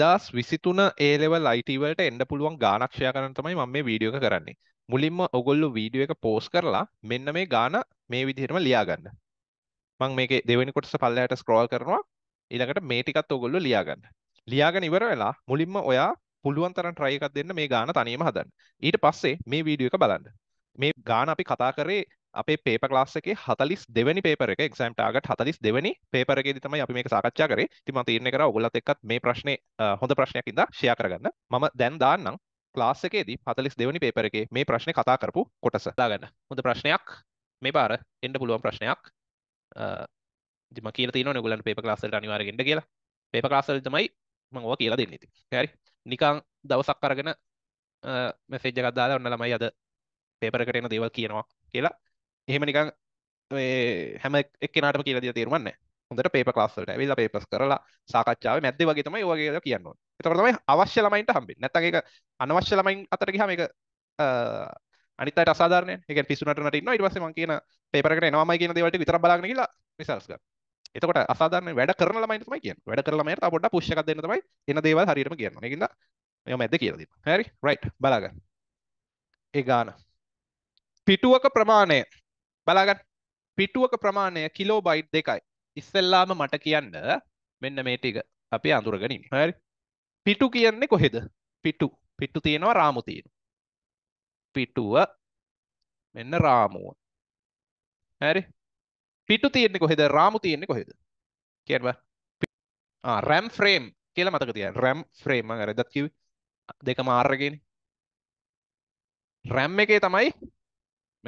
දෙදස් විසිතුන ඒලෙවල් අයිටවලට එන්ඩ පුළුවන් ගානක්ෂය කරන තමයි ම මේ වීඩියෝ කරන්නේ මුලින්ම ඔගොල්ලු වීඩියෝ එක පෝස් කරලා මෙන්න මේ ගාන මේ විදිහටම ලියාගන්න මං මේක දෙවැනි කොටස පල්ලයට ස්ක්‍රෝල් කරනවා ඉළඟට මේටිකත් ඔගොල්ලු ලියාගන්න ලියාගෙන ඉවර වෙලා මුලින්ම ඔයා පුළුවන් තරන් ට්‍රයකක් දෙන්න මේ ගාන තනීම හදන්න ඊට පස්සේ මේ වීඩියෝ එක බලන්න මේ ගාන අපි කතා කරේ අපේ පේප ලාස් එකේ 42 වෙනි පේපර් එක එක්සෑම් ටාගට් 42 වෙනි පේපර් එකේදී තමයි අපි මේක සාකච්ඡා කරේ. ඉතින් මම තීරණය කරා ඔයගොල්ලත් එක්කත් මේ ප්‍රශ්නේ හොඳ ප්‍රශ්නයක් ඉඳලා ෂෙයා කරගන්න. මම දැන් දාන්නම් ක්ලාස් එකේදී 42 වෙනි පේපර් එකේ මේ ප්‍රශ්නේ කතා කරපු කොටස. දාගන්න. හොඳ ප්‍රශ්නයක්. මේ පාර එන්න පුළුවන් ප්‍රශ්නයක්. මම කියලා තියෙනවා නේ ඔයගොල්ලන්ට පේපර් ක්ලාස් වලට අනිවාර්යෙන් එන්න කියලා. පේපර් ක්ලාස් වල තමයි මම ඔවා කියලා දෙන්නේ ඉතින්. හරි. නිකන් දවසක් අරගෙන මෙසේජ් එකක් දාලා ඔන්න ළමයි අද පේපර් එකට එන දේවල් කියනවා කියලා එහෙම නිකන් හැම එක්කෙනාටම කියලා දීලා තේරුමක් නැහැ. හොඳට පේපර් ක්ලාස් වලට ඇවිල්ලා පේපර්ස් කරලා සාකච්ඡාවේ මැද්දේ වගේ තමයි ඔය වගේ කියන්න ඕනේ. ඒතකොට තමයි අවශ්‍ය ළමයින්ට හම්බෙන්නේ. නැත්නම් ඒක අනවශ්‍ය ළමයින් අතර ගියාම ඒක අනිත් අයට අසාධාරණයි. ඒ කියන්නේ පිස්සු නටනට ඉන්නවා. ඊට පස්සේ මම කියන පේපර් එකට එනවාමයි කියන දේවල් ටික විතරක් බලාගෙන ගිහලා රිසර්ච් කරනවා. එතකොට අසාධාරණ වැඩ කරන ළමයින්ට තමයි කියන්නේ. වැඩ කරන ළමයට තව පොඩ්ඩක් පුෂ් එකක් දෙන්න තමයි එන දේවල් හරියටම කියන්න ඕනේ. ඒකින්ද මේව මැද්ද කියලා දෙන්න. හරි? රයිට්. බලාගන්න. ඒ ගාන. පිටුවක ප්‍රමාණය බලාගන්න පිටුවක ප්‍රමාණය කිලෝබයිට් දෙකයි ඉස්සෙල්ලාම මට කියන්න මෙන්න මේ ටික අපි අඳුරගනින් හරි පිටු කියන්නේ කොහෙද පිටු පිටු තියෙනවා රාමු තියෙන පිටුව මෙන්න රාමුව හරි පිටු තියෙන්නේ කොහෙද රාමු තියෙන්නේ කොහෙද කියන්න බෑ රැම් ෆ්‍රේම් කියලා මතක තියාගන්න රැම් ෆ්‍රේම් මම අරදත් කිව්වේ දෙකම R එකේනේ රැම් එකේ තමයි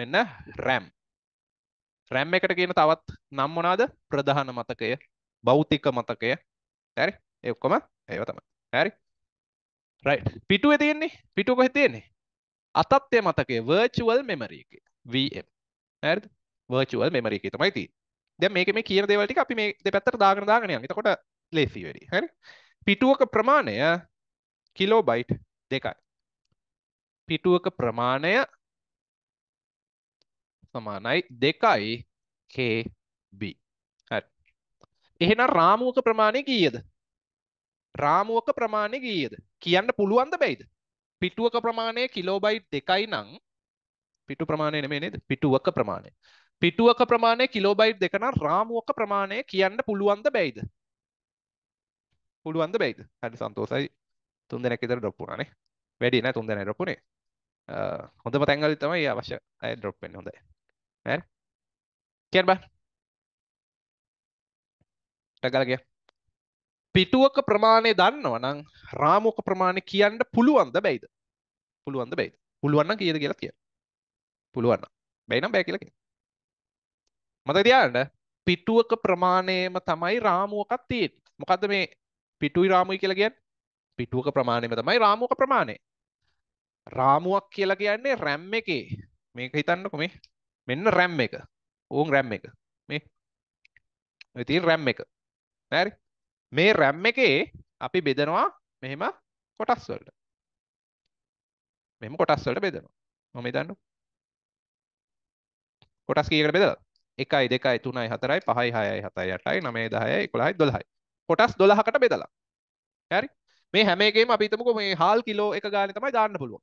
මෙන්න රැම් රැම් එකට කියන තවත් නම් මොනාද ප්‍රධාන මතකය භෞතික මතකය හරි ඒ ඔක්කොම ඒව තමයි හරි රයිට් පිටුවේ තියෙන්නේ පිටුව කොහෙද තියෙන්නේ අතත්ය මතකය virtual memory එක VM හරිද virtual memory එකේ තමයි තියෙන්නේ දැන් මේකේ මේ කියන දේවල් ටික අපි මේ දෙපැත්තට දාගෙන දාගෙන යනවා එතකොට ලේසි වෙයි හරි පිටුවක ප්‍රමාණය කිලෝබයිට් දෙකයි පිටුවක ප්‍රමාණය සමානයි දෙකයි KB හරි එහෙනම් රාමුවක ප්‍රමාණය කීයද රාමුවක ප්‍රමාණය කීයද කියන්න පුළුවන්ද බැයිද පිටුවක ප්‍රමාණය කිලෝබයිට් දෙකයි නම් පිටු ප්‍රමාණය නෙමෙයි නේද පිටුවක ප්‍රමාණය පිටුවක ප්‍රමාණය කිලෝබයිට් දෙක නම් රාමුවක ප්‍රමාණය කියන්න පුළුවන්ද බැයිද පුළුවන්ද බැයිද හරි සන්තෝසයි තුන් දෙනෙක් විතර ඩ්‍රොප් වුණානේ වැඩි නෑ තුන් දෙනා ඩ්‍රොප් වුණේ හොඳම තැන්වලදී තමයි අවශ්‍ය අය ඩ්‍රොප් වෙන්නේ හොඳයි Ver. කියන්න බෑ. ටගල් ගියා. පිටුවක ප්‍රමාණය දන්නවනම් රාමුවක ප්‍රමාණය කියන්න පුළුවන්ද බැයිද? පුළුවන්ද බැයිද? පුළුවන් නම් කීයද කියලා කියන්න. පුළුවන් නම්. බැයි නම් බෑ කියලා කියන්න. මතක තියාගන්න පිටුවක ප්‍රමාණයම තමයි රාමුවකත් තියෙන්නේ. මොකද්ද මේ පිටුයි රාමුයි කියලා කියන්නේ? පිටුවක ප්‍රමාණයම තමයි රාමුවක ප්‍රමාණය. රාමුවක් කියලා කියන්නේ RAM එකේ. මේක හිතන්නකෝ මේ මෙන්න රැම් එක ඕන් රැම් එක මේ ඉතින් රැම් එක හරි මේ රැම් එකේ අපි බෙදනවා මෙහෙම කොටස් වලට මෙහෙම කොටස් වලට බෙදනවා මම හිතන්න කොටස් කීයකට බෙදලා 1 2 3 4 5 6 7 8 9 10 11 12 කොටස් 12කට බෙදලා හරි මේ හැම එකේම අපි හිතමුකෝ මේ හාල් කිලෝ එක ගානේ තමයි දාන්න පුළුවන්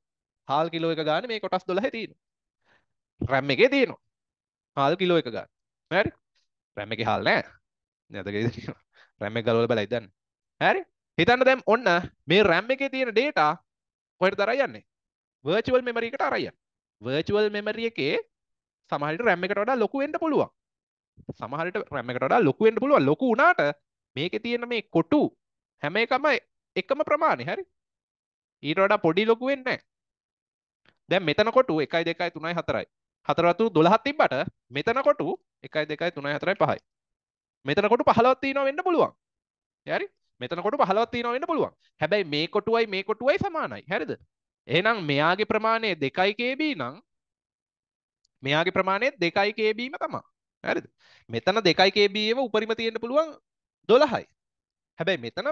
හාල් කිලෝ එක ගානේ මේ කොටස් 12 තියෙනවා රැම් එකේ තියෙනවා හාල් කිලෝ එක ගන්න හරි රැම් එකේ හාල් නෑ නැතක රැම් එක ගලවලා බලයි දන්න හරි හිතන්න දැන් ඔන්න මේ රැම් එකේ තියෙන data කොහෙට තරයි යන්නේ virtual memory එකට අරයි යන්නේ virtual memory එකේ සමහර විට RAM එකට වඩා ලොකු වෙන්න පුළුවන්. සමහර විට RAM එකට වඩා ලොකු වෙන්න පුළුවන්. ලොකු වුණාට මේකේ තියෙන මේ කොටු හැම එකම එකම ප්‍රමාණය හරි. ඊට වඩා පොඩි ලොකු වෙන්නේ නැහැ. දැන් මෙතන කොටු 1 2 3 4යි. හතරවතු දොළහත් තිබ්බට මෙතන කොටු එකයි දෙකයි තුනයි හතරයි පහයි මෙතන කොටු පහලවත් තියෙනවා වෙන්න පුළුවන් හරි මෙතන කොටු පහලවත් තියෙනවා වෙන්න පුළුවන් හැබැයි මේ කොටුවයි මේ කොටුවයි සමානයි හරිද එහෙනම් මෙයාගේ ප්‍රමාණය 2 kb නම් මෙයාගේ ප්‍රමාණය 2 kb ම තමයි හරිද මෙතන 2 kb එව උපරිම තියෙන්න පුළුවන් 12යි හැබැයි මෙතන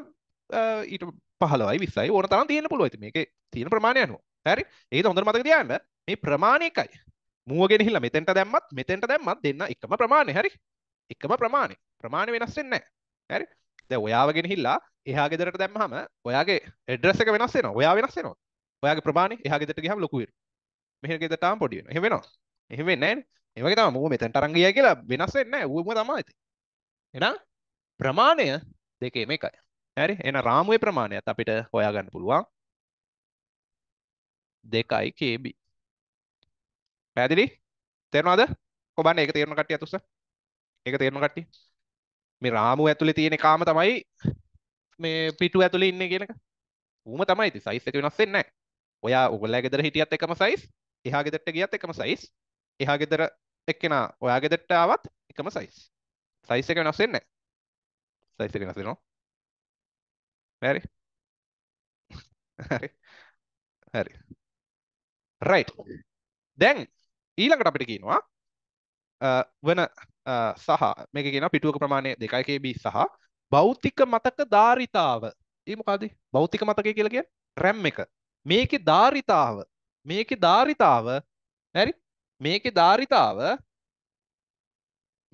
ඊට 15යි 20යි ඕන තරම් තියෙන්න පුළුවන් ඉතින් මේකේ තියෙන ප්‍රමාණය අනුව හරි ඒක හොඳට මතක තියාගන්න මේ ප්‍රමාණය එකයි මුවගෙන හිල්ලා මෙතෙන්ට දැම්මත් මෙතෙන්ට දැම්මත් දෙන්න එකම ප්‍රමාණය හරි එකම ප්‍රමාණය ප්‍රමාණය වෙනස් වෙන්නේ නැහැ හරි දැන් ඔයාව ගෙනහිල්ලා එහා ගෙදරට දැම්මහම ඔයාගේ ඇඩ්‍රස් එක වෙනස් වෙනවා ඔයා වෙනස් වෙනවා ඔයාගේ ප්‍රමාණය එහා ගෙදරට ගියහම ලොකු වෙනවා මෙහෙ ගෙදරට ආවම පොඩි වෙනවා එහෙම වෙනවා එහෙම වෙන්නේ නැහැ නේ ඒ වගේ තමයි මුව මෙතෙන්ට අරන් ගියා කියලා වෙනස් වෙන්නේ නැහැ ඌම තමයි ඉතින් එහෙනම් ප්‍රමාණය දෙකේම එකයි හරි එහෙනම් රාමුවේ ප්‍රමාණයත් අපිට හොයාගන්න පුළුවන් 2kb පැදිලි තේරවාද කොබන්න එක තේරණ කටිය තුස එක තේරණ කට්ටි මේ රාමු ඇතුළි තියෙන කාම තමයි මේ පිටු ඇතුළි ඉන්න කියනක ඌම තමයි ති සයිස් එක වෙනස්සෙන්න ඔයා ඔගොල්ලා ගෙදර හිටියත් එකම සයිස් එහා ගෙදරට ගියත් එකම සයිස් එහා ගෙදර එක්කෙනා ඔයා ගෙදරට ආවත් එකම සයිස් සයිස් එක වෙනස් වෙන්නේ නැහැ සයිස් එක වෙනස් වෙනවා හරි හරි හරි රයිට් දැන් ඊළඟට අපිට කියනවා වන සහ මේක කියෙන පිටුවක ප්‍රමාණය දෙකයිකේබී සහ බෞතික මතක ධාරිතාව ඒමකාද බෞතික මතකය කියලග රැම් එක මේක ධාරිතාව මේක ධාරිතාව හැරි මේක ධාරිතාව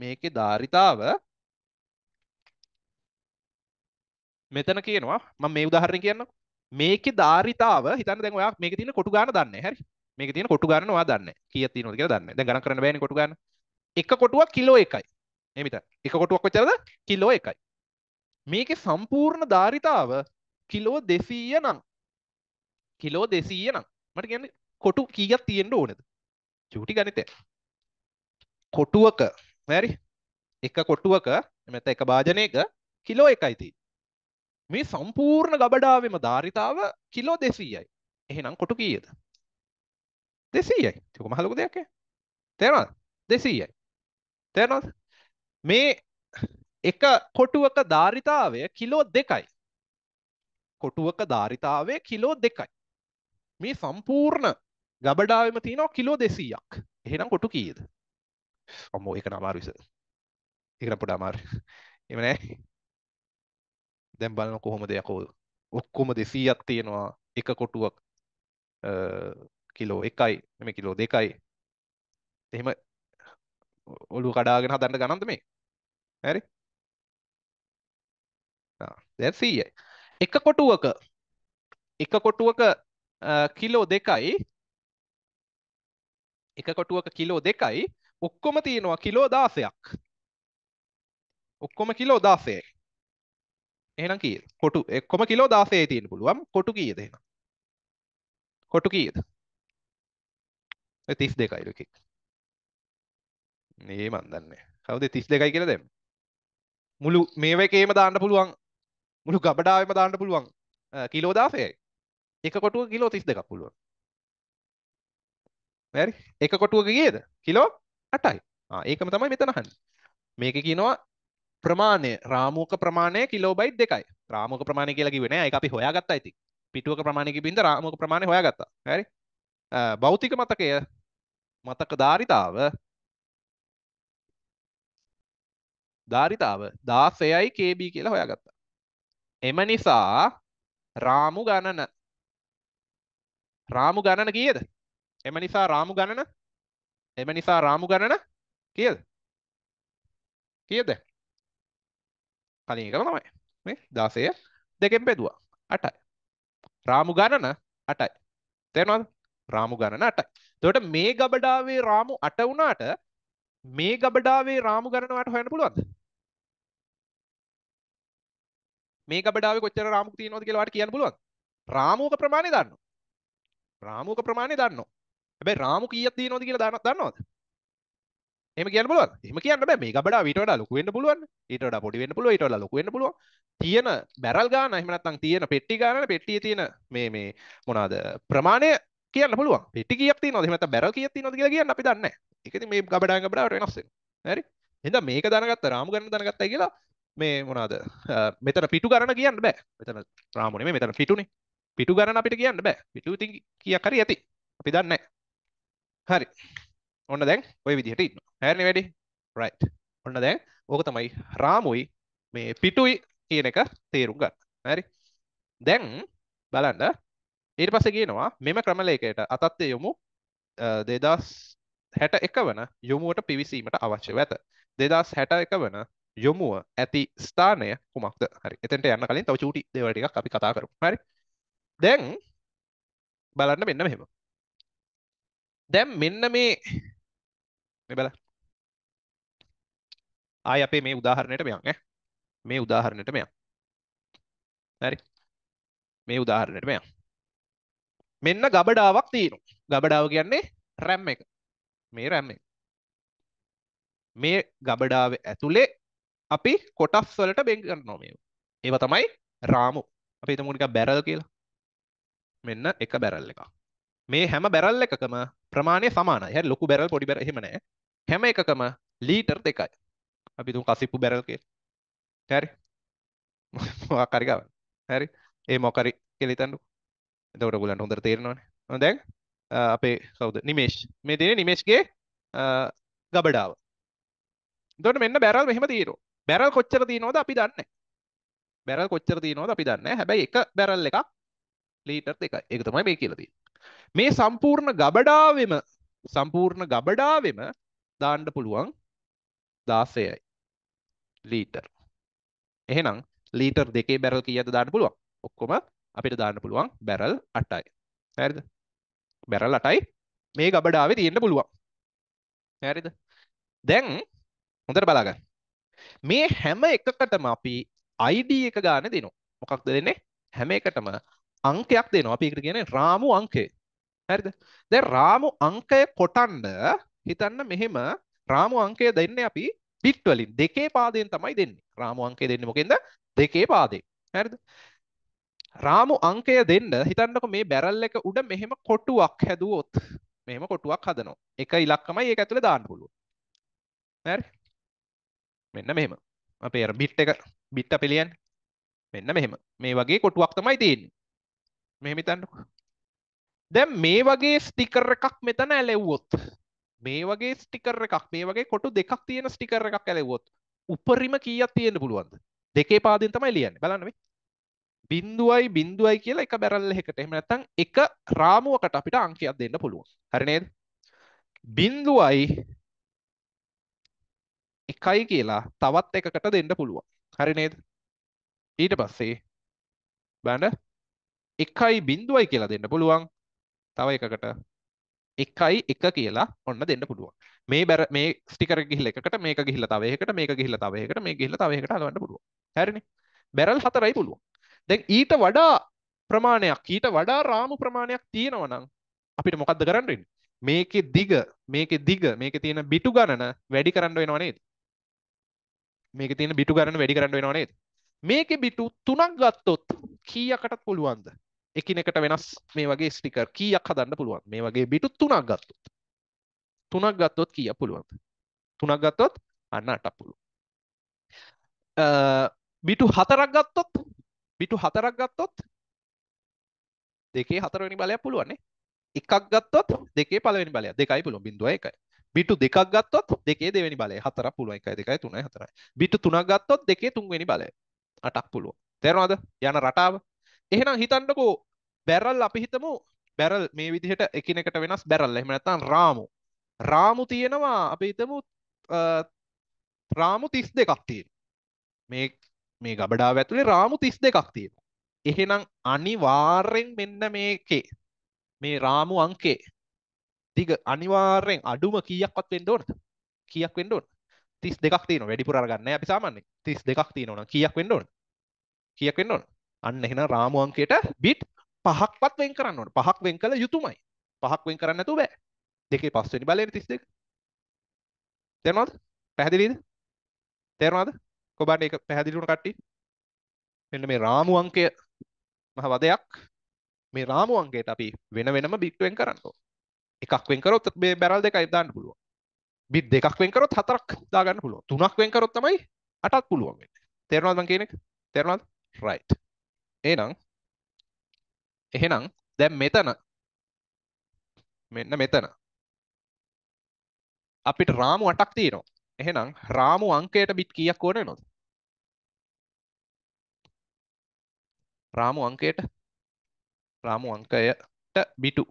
මේක ධාරිතාව මෙතන කියනවා ම මේ උදාහරණ කියන්න මේක ධාරිතාව හිතන්න දැන්වා මේක තින කොටු ගාන දන්න හැරි මේක තියෙන කොටු ගන්න ඔයා දන්නේ කීයක් තියෙනවද කියලා දන්නේ දැන් ගණන් කරන්න බෑනේ කොටු ගන්න එක කොටුවක් කිලෝ 1යි මේ මිතර එක කොටුවක් කොච්චරද කිලෝ 1යි මේකේ සම්පූර්ණ ධාරිතාව කිලෝ 200 නම් කිලෝ 200 නම් මට කියන්නේ කොටු කීයක් තියෙන්න ඕනද චූටි ගණිතය කොටුවක හරි එක කොටුවක නැත්නම් එක භාජනයක කිලෝ 1යි තියෙන්නේ මේ සම්පූර්ණ ගබඩාවෙම ධාරිතාව කිලෝ 200යි එහෙනම් කොටු කීයද දෙසීයයි තිකු මහලොකු දෙයක් තේරවාද දෙසීයයි තේරවාද මේ එක කොටුවක ධාරිතාවය කිලෝ දෙකයි කොටුවක ධාරිතාවය කිලෝ දෙකයි මේ සම්පූර්ණ ගබඩාවම තියනවා කිලෝ දෙසීයක් එහෙනම් කොටු කීයද අම්මෝ එක අමාරුස එක පොඩ අමාරු එමනෑ දැම් බලන කොහොම දෙයකෝ ඔක්කොම දෙසීයක් තියෙනවා එක කොටුවක් කිලෝ එකයි මෙම කිලෝ දෙකයි එහෙම ඔලු කඩාගෙන හදන්න ගණන්ද මේ හරි දැන් සීයයි එක කොටුවක එක කොටුවක කිලෝ දෙකයි එක කොටුවක කිලෝ දෙකයි ඔක්කොම තියෙනවා කිලෝ දාසයක් ඔක්කොම කිලෝ දාසයයි එහෙනම් කීයද කොටු එක්කොම කිලෝ දාසයයි තියෙන පුළුවන් කොටු කීයද එහෙනම් කොටු කීයද තිස් දෙකයි ලොකෙක් ඒ මන්දන්නේ කවද තිස් දෙකයි කියලා දෙම් මුළු මේවකේම දාන්න පුළුවන් මුළු ගබඩාවම දාන්න පුළුවන් කිලෝ දාසයයි එක කොටුව කිලෝ තිස් දෙකක් පුළුවන් වැරි එක කොටුවක ගියද කිලෝ අටයි ඒකම තමයි මෙතනහන් මේක කියනවා ප්‍රමාණය රාමූක ප්‍රමාණය කිලෝබයි දෙකයි රාමක ප්‍රමාණය කියලකි වෙන එක අපි හොයාගත්තා ඇති පිටුවක ප්‍රමාණයක බින්ද රාමක ප්‍රමාණය හොයාගත්තා හරි භෞතික මතකය මතක ධාරිතාව ධාරිතාව දාසයයි KB කියලා හොයාගත්තා. එම නිසා රාමු ගණන රාමු ගණන කීයද? එම නිසා රාමු ගණන එම නිසා රාමු ගණන කීයද? කීයද? කලින් එකම තමයි. මේ 16 දෙකෙන් බෙදුවා. 8යි. රාමු ගණන 8යි. තේරෙනවද? රාමු ගණන අටයි. එතකොට මේ ගබඩාවේ රාමු අට වුණාට මේ ගබඩාවේ රාමු ගණන වට හොයන්න පුළුවන්ද? මේ ගබඩාවේ කොච්චර රාමු තියෙනවද කියලා වට කියන්න පුළුවන්. රාමුවක ප්‍රමාණය දන්නවා. රාමුවක ප්‍රමාණය දන්නවා. හැබැයි රාමු කීයක් තියෙනවද කියලා දන්නවද? එම කියන්න පුළුවන් එම කියන්න බෑ මේ ගබඩා ඊට වඩා ලොකු වෙන්න පුළුවන් ඊට වඩා පොඩි වෙන්න පුළුවන් ඊට වඩා ලොකු වෙන්න පුළුවන් තියෙන බැරල් ගාන එහෙම නැත්නම් තියෙන පෙට්ටි ගානනේ පෙට්ටියේ තියෙන මේ මේ මොනවාද ප්‍රමාණය කියන්න පුළුවන් පිටි කියක් තියනොද එහෙම නැත්නම් බැරල් කීයක් තියනොද කියලා කියන්න අපි දන්නේ නැහැ. ඒක ඉතින් මේ ගබඩාන් ගබඩාවට වෙනස් වෙනවා. හරි? එහෙනම් මේක දැනගත්ත රාමු ගණන දැනගත්තයි කියලා මේ මොනවාද? මෙතන පිටු ගණන කියන්න බෑ. මෙතන රාමු නෙමෙයි මෙතන පිටුනේ. පිටු ගණන අපිට කියන්න බෑ. පිටු ඉතින් කීයක් හරි ඇති. අපි දන්නේ හරි. ඔන්න දැන් ওই විදිහට ඉන්නවා. හරිනේ වැඩි. right. ඔන්න දැන් ඕක තමයි රාමුයි මේ පිටුයි කියන එක තේරුම් ගන්න. හරි. දැන් බලන්න ඊට පස කියනවා මෙම ක්‍රමලේකයට අතත්තය යොමු දෙදස් හැට එක වන යොමුවට පිවිසීමට අවශ්‍ය ඇත දෙදස් හැට එක වන යොමුව ඇති ස්ථානය කුමක්ද හරි එතට යන්න කලින් තව චුටි දෙවටික් අපි කතා කරු හරි දැන් බලන්න මෙන්න මෙහෙම දැම් මෙන්න මේ මෙබල ආය අපේ මේ උදාහරණයට මෙයන් මේ උදාහරණයට මෙයන් හරි මේ උදාහරණයට මෙයන් මෙන්න ගබඩාවක් තියෙනු ගබඩාව කියන්නේ රැම් එක මේ රැම් එක මේ ගබඩාව ඇතුළේ අපි කොටස් වලට බෙන් කරනවා මේ ඒව තමයි රාමු අපි හිතමු නිකන් බැරල් කියලා මෙන්න එක බැරල් එකක් මේ හැම බැරල් එකකම ප්‍රමාණය සමානයි හරි ලොකු බැරල් පොඩි බැරල් එහෙම නැහැ හැම එකකම ලීටර් දෙකයි අපි තුන් කසිප්පු බැරල් කියලා හරි මොකක් හරි ගන්න හරි ඒ මොකරි කියලා හිතන්නකෝ එතකොට ඔයගලන්ට හොඳට තේරෙනවනේ දැන් අපේ කවුද නිමේෂ් මේ තියෙන්නේ නිමේෂ්ගේ ගබඩාව එතකොට මෙන්න බැරල් මෙහෙම තියෙනවා බැරල් කොච්චර තියෙනවද අපි දන්නේ බැරල් කොච්චර තියෙනවද අපි දන්නේ හැබැයි එක බැරල් එකක් ලීටර් දෙකයි ඒක තමයි මේ කියලා තියෙන්නේ මේ සම්පූර්ණ ගබඩාවෙම සම්පූර්ණ ගබඩාවෙම දාන්න පුළුවන් 16යි ලීටර් එහෙනම් ලීටර් දෙකේ බැරල් කීයද දාන්න පුළුවන් ඔක්කොම අපිට දාන්න පුළුවන් බැරල් අටයි හැරිද බැරල් අටයි මේ ගබඩාව තියෙන්ට පුළුවන් හැරිද දැන් හොඳට බලාගන්න මේ හැම එකකටම අපි අයිඩ එක ගාන දෙනවා මොකක්ද දෙන්නේ හැම එකටම අංකයක් දෙනවා අපි එකට කියන්නේ රාමු අංකය හරිද දැන් රාමු අංකය කොටන්න හිතන්න මෙහෙම රාමු අංකය දෙන්නේ අපි bit වලින් දෙකේ පාදයෙන් තමයි දෙන්නේ රාමු අංකය දෙන්නේ මොකෙන්ද දෙකේ පාදයෙන් හරිද රාමු අංකය දෙන්න හිතන්නක මේ බැරල් එක උඩ මෙහෙම කොටුවක් හැදුවොත් මෙම කොටුවක් හදනවා එක ඉලක්කමයි ඒ ඇතුළ දාන්න පුළුව මෙන්න මෙහෙම අපේ බිට් එක බිට්ට පිළියන් මෙන්න මෙහෙම මේ වගේ කොටුවක් තමයි තියන්නේ මෙහෙමිතන්නක දැම් මේ වගේ ස්ටිකර් එකක් මෙතන ඇලෙව්වොත් මේ වගේ ස්ටිකර් එකක් මේ වගේ කොටු දෙකක් තියෙන ස්ටිකර් එකක් ඇලෙව්වොත් උපරිම කීයක් තියෙන පුළුවන්ද දෙකේ පාදින් තමයි ලියන්න බලන්නවේ බින්දුවයි බින්දුවයි කියලා එක බැරල්ල එකට එහෙම නැත්නම් එක රාමුවකට අපිට අංකයක් දෙන්න පුළුවන්. හරි නේද? බින්දුවයි එකයි කියලා තවත් එකකට දෙන්න පුළුවන්. හරි නේද? ඊට පස්සේ බලන්න එකයි බින්දුවයි කියලා දෙන්න පුළුවන්. තව එකකට එකයි එක කියලා ඔන්න දෙන්න පුළුවන් මේ බැර මේ ස්ටිකර ගිහිල්ලා එකකට මේක ගිහිල්ලා තව එකකට මේක ගිහිල්ලා තව එකකට මේක ගිහිල්ලා තව එකකට අලවන්න පුළුවන් හරිනේ බැරල් හතරයි පුළුවන් දැන් ඊට වඩා ප්‍රමාණයක් ඊට වඩා රාමු ප්‍රමාණයක් තියෙනවා නම් අපිට මොකද්ද කරන්න වෙන්නේ? මේකේ දිග, මේකේ දිග, මේකේ තියෙන බිටු ගණන වැඩි කරන්න වෙනව නේද? මේකේ තියෙන බිටු ගණන වැඩි කරන්න වෙනව නේද? මේකේ බිටු තුනක් ගත්තොත් කීයකටත් පුළුවන්ද? එකිනෙකට වෙනස් මේ වගේ ස්ටිකර් කීයක් හදන්න පුළුවන්? මේ වගේ බිටු තුනක් ගත්තොත්. තුනක් ගත්තොත් කීයක් පුළුවන්ද? තුනක් ගත්තොත් අන්න අටක් පුළුවන්. බිටු හතරක් ගත්තොත් බිටු හතරක් ගත්තොත් දෙකේ හතරවෙනි බලයක් පුළුවන් නේ එකක් ගත්තොත් දෙකේ පළවෙනි බලය දෙකයි පුළුවන් බිඳුව එකයි බිටු දෙකක් ගත්තොත් දෙකේ දෙවෙනි බලය හතරක් පුළුවන් එකයි දෙකයි තුනයි හතරයි බිටු තුනක් ගත්තොත් දෙකේ තුන්වෙනි බලය අටක් පුළුවන් තේරෙනවද යන රටාව එහෙනම් හිතන්නකෝ බැරල් අපි හිතමු බැරල් මේ විදිහට එකිනෙකට වෙනස් බැරල් එහෙම නැත්නම් රාමු රාමු තියෙනවා අපි හිතමු රාමු 32ක් තියෙනවා මේ මේ ගබඩාව ඇතුළේ රාමු තිස් දෙකක් තියෙනවා. එහෙනම් අනිවාර්යෙන් මෙන්න මේකේ මේ රාමු අංකේ දිග අනිවාර්යෙන් අඩුම කීයක්වත් වෙන්න ඕනද? කීයක් වෙන්න ඕන? 32ක් තියෙනවා. වැඩිපුර අරගන්න අපි සාමාන්‍යයෙන් 32ක් තියෙනවා නම් කීයක් වෙන්න ඕන? කීයක් වෙන්න ඕන? අන්න එහෙනම් රාමු අංකයට බිට් පහක්වත් වෙන් කරන්න ඕන. පහක් වෙන් කළ යුතුමයි. පහක් වෙන් කරන්න නැතුව බෑ. දෙකේ පස්වෙනි බලයෙන් 32. තේරෙනවද? පැහැදිලිද? තේරෙනවද? කොබන්න එක පැහැදිලිුණ කට්ටි මෙන්න මේ රාමු අංකය මහ වදයක් මේ රාමු අංකයට අපි වෙන වෙනම බික්ටුවෙන් කරන්න එකක් වෙන් කරොත් මේ බැරල් දෙකයි දාන්න පුළුවන් බිත් දෙකක් වෙන් කරොත් හතරක් දාගන්න පුළුවන් තුනක් වෙන් කරොත් තමයි අටක් පුළුවන් වෙන්නේ තේරෙනවද මං කියන්නේ තේරෙනවද right එහෙනම් එහෙනම් දැන් මෙතන මෙන්න මෙතන අපිට රාමු 8ක් තියෙනවා එහෙනම් රාමු අංකයට බිට් කීයක් ඕන වෙනවද? රාමු අංකයට රාමු අංකයට බිටු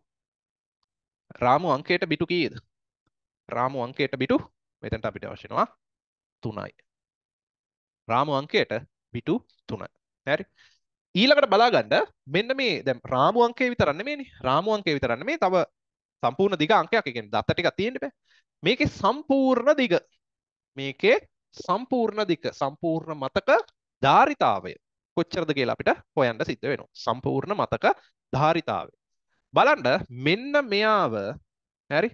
රාමු අංකයට බිටු කීයද? රාමු අංකයට බිටු මෙතනට අපිට අවශ්‍ය වෙනවා 3යි. රාමු අංකයට බිටු 3. හරි. ඊළඟට බලාගන්න මෙන්න මේ දැන් රාමු අංකය විතර නෙමෙයිනේ. රාමු අංකය විතර නෙමෙයි තව සම්පූර්ණ දිග අංකයක්. ඒ කියන්නේ දත්ත ටිකක් තියෙන්න බෑ. මේකේ සම්පූර්ණ දිග මේකේ සම්පූර්ණ දික සම්පූර්ණ මතක ධාරිතාවය කොච්චරද කියලා අපිට හොයන්න සිද්ධ වෙනවා. සම්පූර්ණ මතක ධාරිතාවය. බලන්න මෙන්න මෙයාව හරි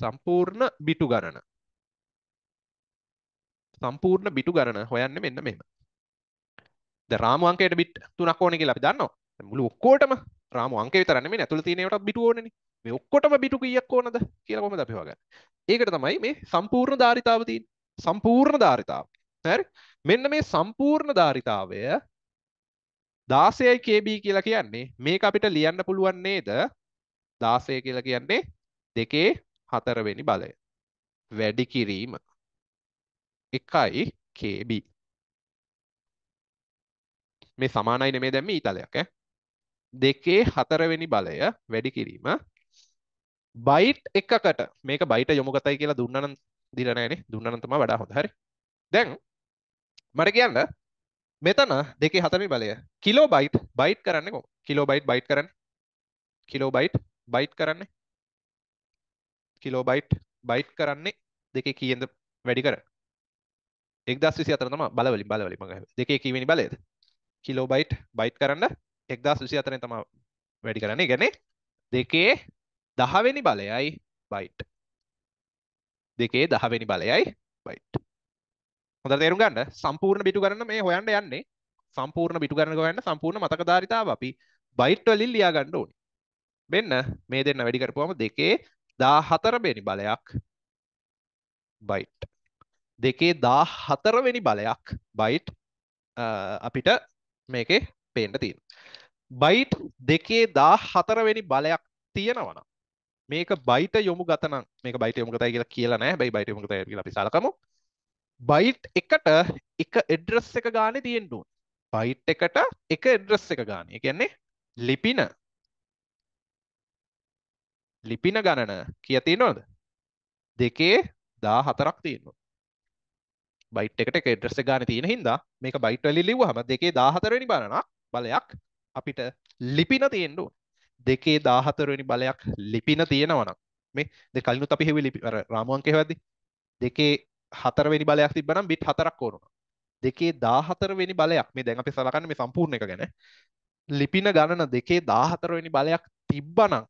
සම්පූර්ණ බිටු ගණන සම්පූර්ණ බිටු ගණන හොයන්න මෙන්න මෙම රාම අංකයට බිට් තුනක් ඕන කියලා අපි දන්නවා මුළු ඔක්කෝටම රාම අංකේ විතරන්නේ මේ ඇතුළේ තියෙන ඒවාට බිටු ඕනනේ මේ ඔක්කොටම බිටු කීයක් ඕනද කියලා කොහමද අපි හොයාගන්නේ. ඒකට තමයි මේ සම්පූර්ණ ධාරිතාව තියෙන්නේ. සම්පූර්ණ ධාරිතාව. හරි? මෙන්න මේ සම්පූර්ණ ධාරිතාවය 16 KB කියලා කියන්නේ මේක අපිට ලියන්න පුළුවන් නේද? 16 කියලා කියන්නේ දෙකේ හතරවෙනි බලය. වැඩි කිරීම. 1යි KB. මේ සමානයි නෙමේ දැන් මේ ඊතලයක් ඈ. දෙකේ හතරවෙනි බලය වැඩි කිරීම බයිට් එකකට මේක බයිට යොමුගතයි කියලා දුන්නන දිරනෑනේ දුන්නනතම වඩා හොඳ හරි දැන් මට කියන්න මෙතන දෙක හතමි බලය කිලෝ බයිට් බයිට් කරන්න කො කිලෝ බයිට් බයිට් කරන්න කිලෝ බයිට් බයිට් කරන්නේ කිලෝ බයිට් බයිට් කරන්නේ දෙක කියද වැඩි කර එක්දස් විසි අතරනම බලවලින් බලවලි මඟ දෙකේ කියවෙනි බලයද කිලෝ බයිට් බයිට් කරන්න එක්දස් විසි අතරන තම වැඩි කරන්නේ ගැන දෙකේ දහවෙනි බලයයි බයිට් දෙකේ දහවෙනි බලයයි බයිට් හොඳ තේරුම් ගන්න සම්පූර්ණ බිටු කරන්න මේ හොයන්න යන්නේ සම්පූර්ණ බිටු කරන ගොයන්න සම්පූර්ණ මතක ධාරිතාව අපි බයිට් වලින් ලියා ගන්න ඕනේ මෙන්න මේ දෙන්න වැඩි කරපුවම දෙකේ 14 වෙනි බලයක් බයිට් දෙකේ 14 වෙනි බලයක් බයිට් අපිට මේකේ පේන්න තියෙනවා බයිට් දෙකේ 14 වෙනි බලයක් තියෙනවා නම් මේක බයිට යොමු ගතනම් මේක බයිට යොමු ගතයි කියලා කියලා නෑ බයි බයිට යොමු ගතයි කියලා අපි සලකමු බයිට් එකට එක ඇඩ්‍රස් එක ගානේ තියෙන්න ඕන බයිට් එකට එක ඇඩ්‍රස් එක ගානේ කියන්නේ ලිපින ලිපින ගණන කිය තියෙනවද දෙකේ 14ක් තියෙනවා බයිට් එකට එක ඇඩ්‍රස් එක ගානේ තියෙන හින්දා මේක බයිට් වලින් ලිව්වහම දෙකේ 14 වෙනි ගණනක් බලයක් අපිට ලිපින තියෙන්න ඕන දෙකේ දාහතරනි බලයක් ලිපින තියෙනවනම් මේ දෙ කලිනු අපි හෙවි ලිපි රාමුවන් කෙවද දෙකේ හතරවෙනි බලයක් තිබනම් බිට් හතරක් ඕනුන දෙකේ දාහතරවෙනි බලයක් මේ දැන් අපි සලකන්න මේ සම්පූර්ණ එක ගැන ලිපින ගණන දෙකේ දාහතරවෙනි බලයක් තිබ්බනම්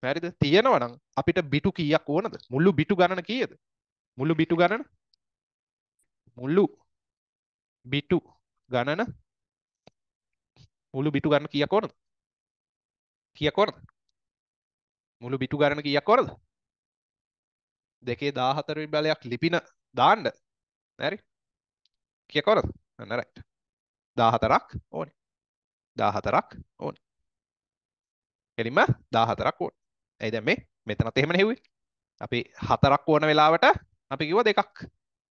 පැරිද තියෙනවනම් අපිට බිටු කියක් ඕනද මුල්ලු බිටු ගණන කියද මුල්ලු බිටු ගණන මුල්ලු බිටු ගණන මුළු බිටු ගන්න කියක් ඕනද කියකොරද මුළු බිටු ගරන කියකොරද දෙකේ දාහතර බලයක් ලිපින දාන්ඩ නැරි කියකොරද නරයිට් දාහතරක් ඕන දාහතරක් ඕන එලිම දාහතරක් ඕන ඇයිද මේ මෙතනත් එහෙම හෙවි අපි හතරක් ඕන වෙලාවට අපි කිව දෙකක්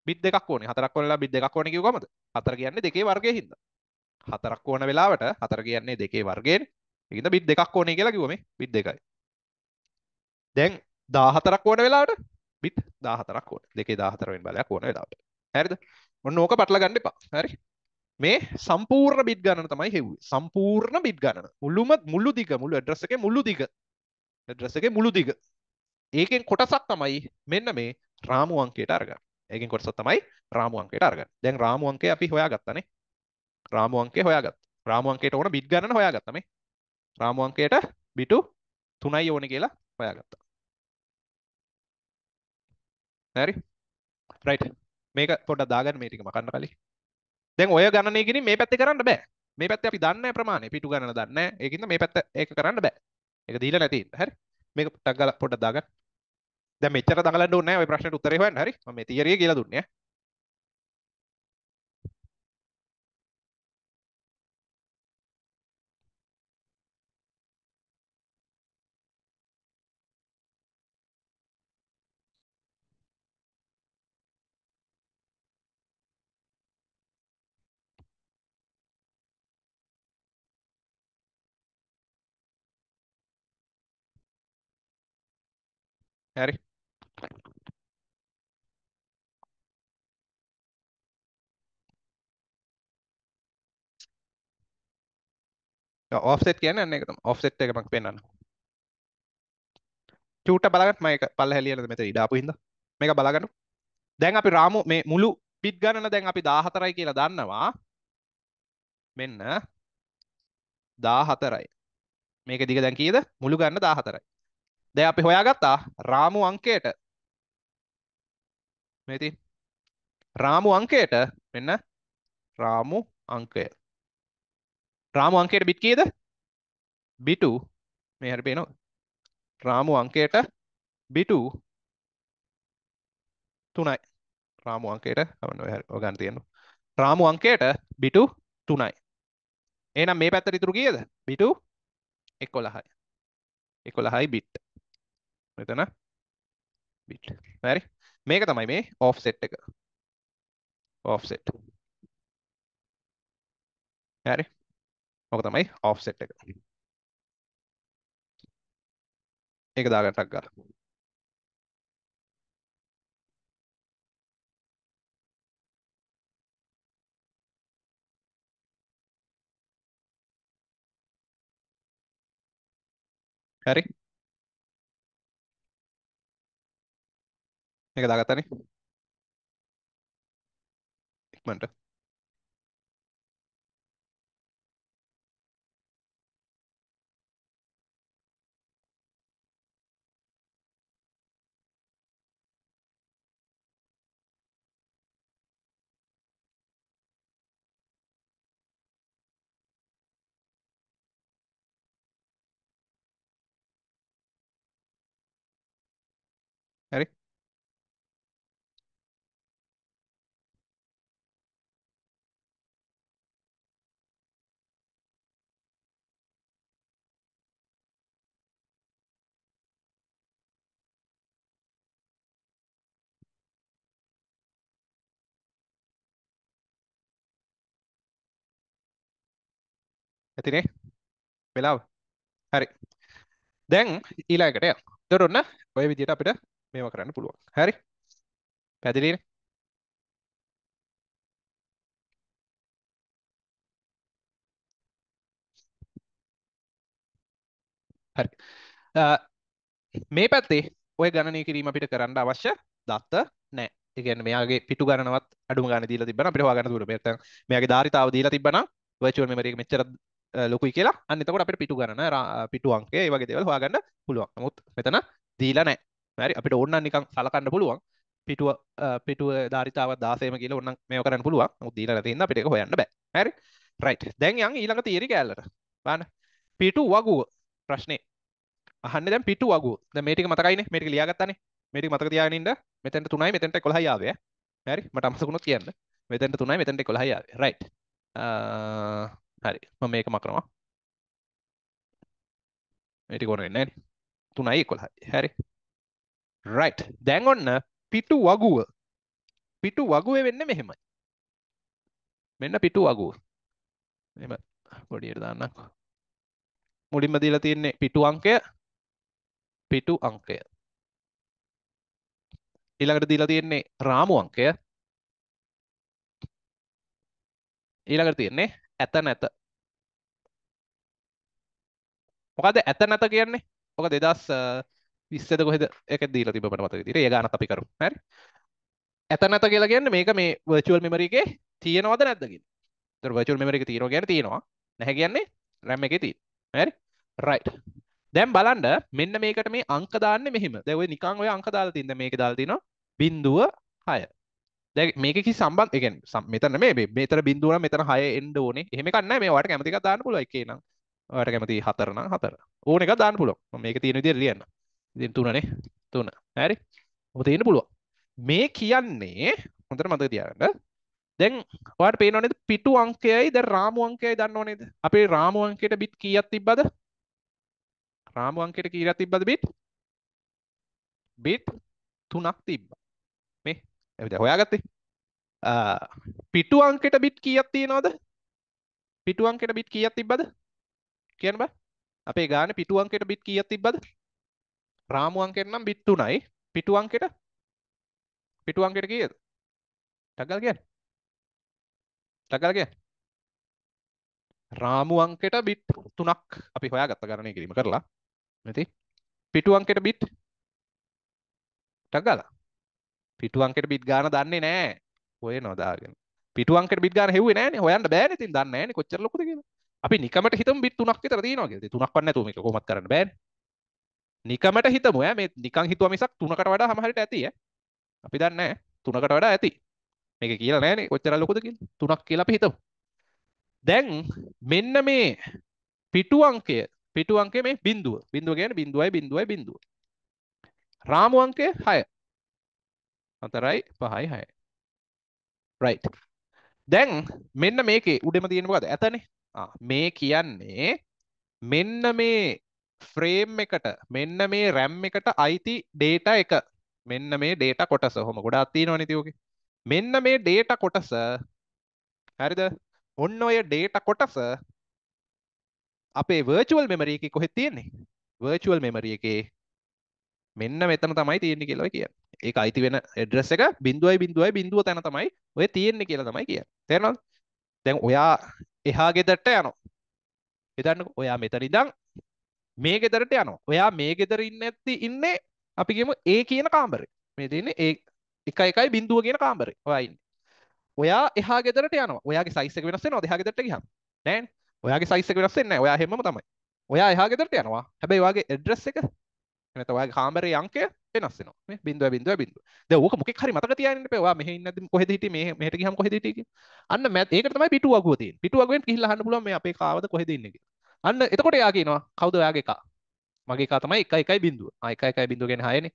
බිත් දෙකක් ඕන හතරක් ඕනලා බිත් දෙකක් ඕන කිව්වමද හතර කියන්නේ දෙකේ වර්ගයේ හින්දා හතරක් ඕන වෙලාවට හතර කියන්නේ දෙකේ වර්ගයෙන් එකද බිට් දෙකක් ඕනේ කියලා කිව්ව මේ බිට් දෙකයි දැන් 14ක් ඕන වෙලාවට බිට් 14ක් ඕන දෙකේ 14 වෙනි බලයක් ඕන වෙලාවට හරිද ඔන්න ඕක පටල ගන්න එපා හරි මේ සම්පූර්ණ බිට් ගණන තමයි හෙව්වේ සම්පූර්ණ බිට් ගණන මුළුම මුළු දිග මුළු ඇඩ්‍රස් එකේ මුළු දිග ඇඩ්‍රස් එකේ මුළු දිග ඒකෙන් කොටසක් තමයි මෙන්න මේ රාමු අංකයට අරගන්න ඒකෙන් කොටසක් තමයි රාමු අංකයට අරගන්න දැන් රාමු අංකය අපි හොයාගත්තනේ රාමු අංකය හොයාගත්ත රාමු අංකයට ඕන බිට් ගණන හොයාගත්තා මේ රාමු අංකයට බිටු 3යි ඕනේ කියලා හොයාගත්තා. හරි? right. මේක පොඩ්ඩක් දාගන්න මේ ටික මකන්න කලින්. දැන් ඔය ගණනේ ගිනි මේ පැත්තේ කරන්න බෑ. මේ පැත්තේ අපි දන්නේ නැහැ ප්‍රමාණය. පිටු ගණන දන්නේ නැහැ. ඒකින්ද මේ පැත්ත ඒක කරන්න බෑ. ඒක දීලා නැති ඉන්න. හරි? මේක ටක් ගාලා පොඩ්ඩක් දාගන්න. දැන් මෙච්චර දඟලන්න ඕනේ නැහැ ඔය ප්‍රශ්නෙට උත්තරේ හොයන්න. හරි? මම මේ තියරිය කියලා දුන්නේ. Ready? ඔෆ්සෙට් කියන්නේ අන්න එක තමයි. ඔෆ්සෙට් එක මම පෙන්නන්න. චූට්ට බලගන්න මම ඒක පල්ල හැලියනද මෙතන ඉඩ ආපු හින්දා. මේක බලගන්න. දැන් අපි රාමු මේ මුළු පිට් ගණන දැන් අපි 14යි කියලා දන්නවා. මෙන්න 14යි. මේක දිග දැන් කීයද? මුළු ගන්න 14යි. දැ අපි හොයාගත්තා රාමු අංකයට මෙති රාමු අංකයට මෙන්න රාමු අංකය රාමු අංකයට බිට් කියද බිටු මේ හරි පේනවා රාමු අංකයට බිටු තුනයි රාමු අංකයට අවන්න ඔගන් තියෙන රාමු අංකයට බිටු තුනයි එනම් මේ පැත්තර ඉතුරු කියද බිටු එකොළහයි එකොළහයි බිට් මෙතන බිට් හරි මේක තමයි මේ ඔෆ්සෙට් එක ඔෆ්සෙට් හරි ඕක තමයි ඔෆ්සෙට් එක ඒක දාගන්න ටක් ගන්න හරි මේක දාගත්තනේ ඉක්මනට ඇතිනේ වෙලාව හරි දැන් ඊලාකට යන දොරන්න ඔය විදියට අපිට මේවා කරන්න පුළුවන් හරි පැදිලීන හරි මේ පැත්තේ ඔය ගණනය කිරීම අපිට කරන්න අවශ්‍ය දත්ත නෑ එකගැන මේගේ පිටු ගනවත් අඩු ගන දීලා තිබන පිටවා ගන්න දුර මෙයාගේ ධාරිතාව දීලා තිබන වචුවල් මෙමරේ මෙච්චර ලොකුයි කියලා අන්න එතකොට අපිට පිටු ගණන පිටු අංකය ඒ වගේ දේවල් හොයාගන්න පුළුවන්. නමුත් මෙතන දීලා නැහැ. හරි අපිට ඕන නම් නිකන් සලකන්න පුළුවන්. පිටුව පිටුව ධාරිතාවක් 16ම කියලා ඕන නම් මේව කරන්න පුළුවන්. නමුත් දීලා නැති හින්දා අපිට ඒක හොයන්න බෑ. හරි? රයිට්. දැන් යන් ඊළඟ තියරි කෑල්ලට. බලන්න. පිටු වගුව ප්‍රශ්නේ. අහන්නේ දැන් පිටු වගුව. දැන් මේ ටික මතකයිනේ. මේ ටික ලියාගත්තානේ. මේ ටික මතක තියාගෙන ඉන්න. මෙතෙන්ට 3යි මෙතෙන්ට 11යි ආවේ. හරි? මට අමතකුණොත් කියන්න. මෙතෙන්ට 3යි මෙතෙන්ට 11යි ආවේ. රයිට්. හරි මම මේක මකනවා මේ ටික ඕන වෙන්නේ නැහැ නේ 3යි 11යි හරි රයිට් දැන් ඔන්න පිටු වගුව පිටු වගුවේ වෙන්නේ මෙහෙමයි මෙන්න පිටු වගුව මෙහෙම පොඩියට දාන්නම්කෝ මුලින්ම දීලා තියෙන්නේ පිටු අංකය පිටු අංකය ඊළඟට දීලා තියෙන්නේ රාමු අංකය ඊළඟට තියෙන්නේ ඇත නැත මොකද ඇත නැත කියන්නේ ඔක දෙදස් විස්සද කොහෙද එක දීල තිබට මතක තිර ඒ ගාන අපි කරු හැරි ඇත නැත කියලා කියන්න මේක මේ වර්චුවල් මෙමරිගේ තියෙනවද නැද්දකින් තර වර්චුවල් මෙමරික තියෙනවා ගැන තියෙනවා නැහැ කියන්නේ රැම් එකේ තියෙන හැරි රයිට් දැම් බලන්ඩ මෙන්න මේකට මේ අංකදාන්න මෙහම දැව නිකං ඔය අංකදාල තින්න මේක දාල්තින බින්දුව හය දැ මේක සම්බත් එකෙන් මෙතන මේ මෙතර බින්දුවන මෙතන හය එන්ඩ ඕන එහෙම කන්න මේ වට කැමතික දාන්න පුල එක නම් වට කැමති හතරන හතර ඕන එක දාන්න පුලො මේක තියෙන දිර ලියන්න දින් තුනනේ තුන ඇරි ඔ තියෙන පුළුව මේ කියන්නේ හොඳට මත තියාගන්න දැන් වාට පේනොනෙද පිටු අංකයයි ද රාමු අංකයයි දන්න නේද අපේ රාමු අංකයට බිත් කියත් තිබ්බද රාමු අංකයට කියීරත් තිබ්බද බිත් බිත් තුනක් තිබ්බා එවිට හොයාගත්තේ පිටු අංකෙට බිට් කීයක් තියෙනවද පිටු අංකෙට බිට් කීයක් තිබ්බද කියන්න බෑ අපේ ගාන පිටු අංකෙට බිට් කීයක් තිබ්බද රාමු අංකෙට නම් බිට් 3යි පිටු අංකෙට පිටු අංකෙට කීයද ටගල් කියන්න ටගල් කියන්න රාමු අංකෙට බිට් 3ක් අපි හොයාගත්ත ගණනය කිරීම කරලා නැති පිටු අංකෙට බිට් ටගලා පිටු අංකයට බිට් ගාන දන්නේ නැහැ. ඔය නොදාගෙන. පිටු අංකයට බිට් ගාන හෙව්වේ නැහනේ. හොයන්න බෑනේ. ඉතින් දන්නේ නැහනේ කොච්චර ලොකුද කියලා. අපි නිකමට හිතමු බිට් 3ක් විතර තියෙනවා කියලා. ඉතින් 3ක්වත් නැතුව මේක කොහොමත් කරන්න බෑනේ. නිකමට හිතමු ඈ මේ නිකන් හිතුවා මිසක් 3කට වඩා හැමහරිට ඇති ඈ. අපි දන්නේ නැහැ. 3කට වඩා ඇති. මේක කියලා නැහනේ කොච්චර ලොකුද කියලා. 3ක් කියලා අපි හිතමු. දැන් මෙන්න මේ පිටු අංකය පිටු අංකය මේ බිඳුව බිඳුව කියන්නේ බිඳුවයි බිඳුවයි බිඳුව රාමු අංකය 6 හතරයි පහයි හය රයි් දැන් මෙන්න මේකේ උඩෙම තියෙනවද ඇතනේ මේ කියන්නේ මෙන්න මේ ෆ්‍රේම් එකට මෙන්න මේ රැම් එකට අයිති ඩේට එක මෙන්න මේ ඩේට කොටස හොම ගොඩා තියනවා නිතියෝක මෙන්න මේ ඩේට කොටස හරිද ඔන්න ඔය ඩේට කොටස අපේ වර්චුවල් මෙමරියක කොහෙත් තියෙන්නේ වර්චුවල් මෙමරිය එකේ මෙන්න මෙතන තමයි තියෙන්නේ කියලා කියන්න ඒ අයිති වෙන එඩ්‍රස් එක බිඳුවයි බිඳුවයි බිඳුව තැන තමයි ඔය තියෙන්නේ කියලා තමයි කිය තේරෙනවද දැන් ඔයා එහා ගෙදරට යනවා හිතන්නකො ඔයා මෙතන ඉඳන් මේ ගෙදරට යනවා ඔයා මේ ගෙදර ඉන්නේ නැති ඉන්නේ අපි කියමු ඒ කියන කාමරේ මේ තියෙන්නේ ඒ එක එකයි බිඳුව කියන කාමරේ ඔයා ඉන්නේ ඔයා එහා ගෙදරට යනවා ඔයාගේ සයිස් එක වෙනස් වෙනවද එහා ගෙදරට ගියහම නෑනේ ඔයාගේ සයිස් එක වෙනස් වෙන්නේ නැහැ ඔයා හැමම තමයි ඔයා එහා ගෙදරට යනවා හැබැයි ඔයාගේ ඇඩ්‍රස් එක නැත ඔයා කාමරේ අංකය වෙනස් වෙනවා මේ බිඳුව බිඳුව බිඳුව දැන් ඕක මොකෙක් හරි මතක තියාගන්න එපා ඔයා මෙහෙ ඉන්නද කොහෙද හිටියේ මේ මෙහෙට ගියම කොහෙද හිටියේ කියලා අන්න මෑත් ඒකට තමයි පිටු අගුව තියෙන්නේ පිටු අගුවෙන් ගිහිල්ලා අහන්න පුළුවන් මේ අපේ කාවද කොහෙද ඉන්නේ කියලා අන්න එතකොට එයා කියනවා කවුද ඔයාගේ එකා මගේ එකා තමයි 1 1 බිඳුව ආ 1 1 බිඳුව කියන්නේ 6නේ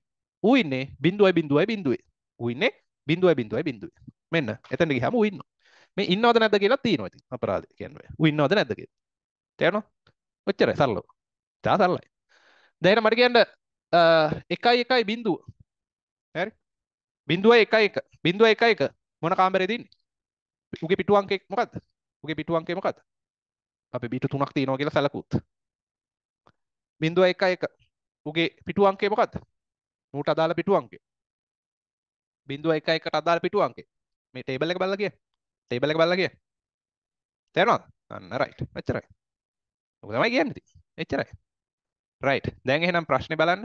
ඌ ඉන්නේ බිඳුවයි බිඳුවයි බිඳුවේ ඌ ඉන්නේ බිඳුවයි බිඳුවයි බිඳුවේ මෙන්න එතන ගියාම ඌ ඉන්නවා මේ ඉන්නවද නැද්ද කියලා තියෙනවා ඉතින් අපරාධ කියන්නේ ඌ ඉන්නවද නැද්ද කියලා තේරෙනවද ඔච්චරයි සරලව තා සරලයි දැන් මට කියන්න එකයි එකයි බිින්දුව හැරි බිින්දුව එක එක බිින්දුව එක එක මොන කාමරෙදන්න උගේ පිටුවන්කෙක් මොකක්ද උගේ පිටුවන්කේ මොකක්ද අපි බිට තුනක් තියනෝ කියලා සැලකුත් බිින්දුව එක එක උගේ පිටුවන්කේ මොකක්ද නූට අදාළ පිටුවන්ගේ බිින්දුව එක එකට අදාළ පිටුවන්ගේ මේ ටේබල එක බල්ල කිය ටේබල එක බල්ල කිය තේරෙනවද අන්න රයිට් එච්චරයි ඔබ තමයි කියන්නේ එච්චරයි රයිට් දැන් එහෙනම් ප්‍රශ්නේ බලන්න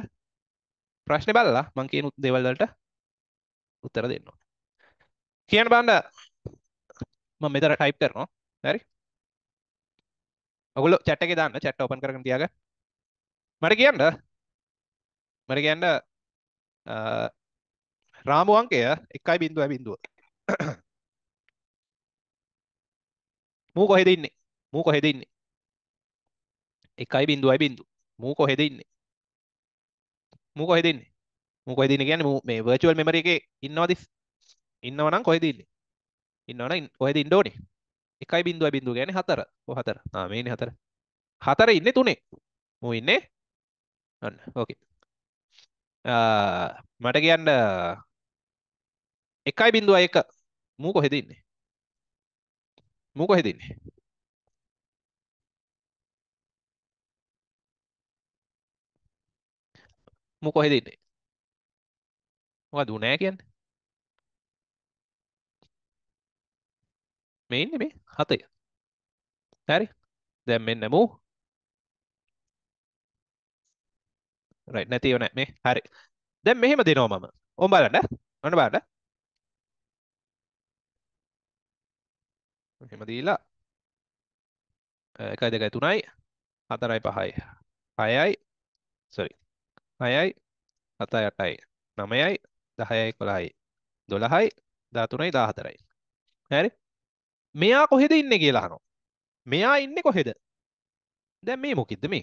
ප්‍රශ්නේ බලලා මං කියන දේවල් වලට උත්තර දෙන්න කියන්න බලන්න මම මෙතන ටයිප් කරනවා හරි ඔගොල්ලෝ chat එකේ දාන්න chat open කරගෙන තියාගන්න මට කියන්න මට කියන්න රාමු අංකය 1.0.0 මූ කොහෙද ඉන්නේ මූ කොහෙද ඉන්නේ 1.0.0 මූ කොහෙද ඉන්නේ මූ කොහෙද ඉන්නේ මූ කොහෙද ඉන්නේ කියන්නේ මේ virtual memory එකේ ඉන්නවද ඉන්නව නම් කොහෙද ඉන්නේ ඉන්නව නම් කොහෙද ඉන්න ඕනේ 1.0 කියන්නේ 4 ඔව් 4 ආ මේනේ 4 4 ඉන්නේ තුනේ මූ ඉන්නේ අන්න ඕකේ මට කියන්න එකයි බිඳුව එක මූ කොහෙද ඉන්නේ මූ කොහෙද ඉන්නේ මු කොහෙද ඉන්නේ? මොකද උනේ කියන්නේ? මේ ඉන්නේ මේ හතේ. හරි. දැන් මෙන්න මු රයිට් නැතිව නැහැ මේ. හරි. දැන් මෙහෙම දෙනවා මම. ඕම් බලන්න. ඔන්න බලන්න. මෙහෙම දීලා 1 2 3යි 4යි 5යි 6යි sorry හයයි හත යටයි නමයයි දහයයි කොළයි දොළහයි දාතුනයි දාහතරයි හැරි මෙයා කොහෙද ඉන්න කියලාහනෝ මෙයා ඉන්න කොහෙද දැන් මේ මොකිද්ද මේ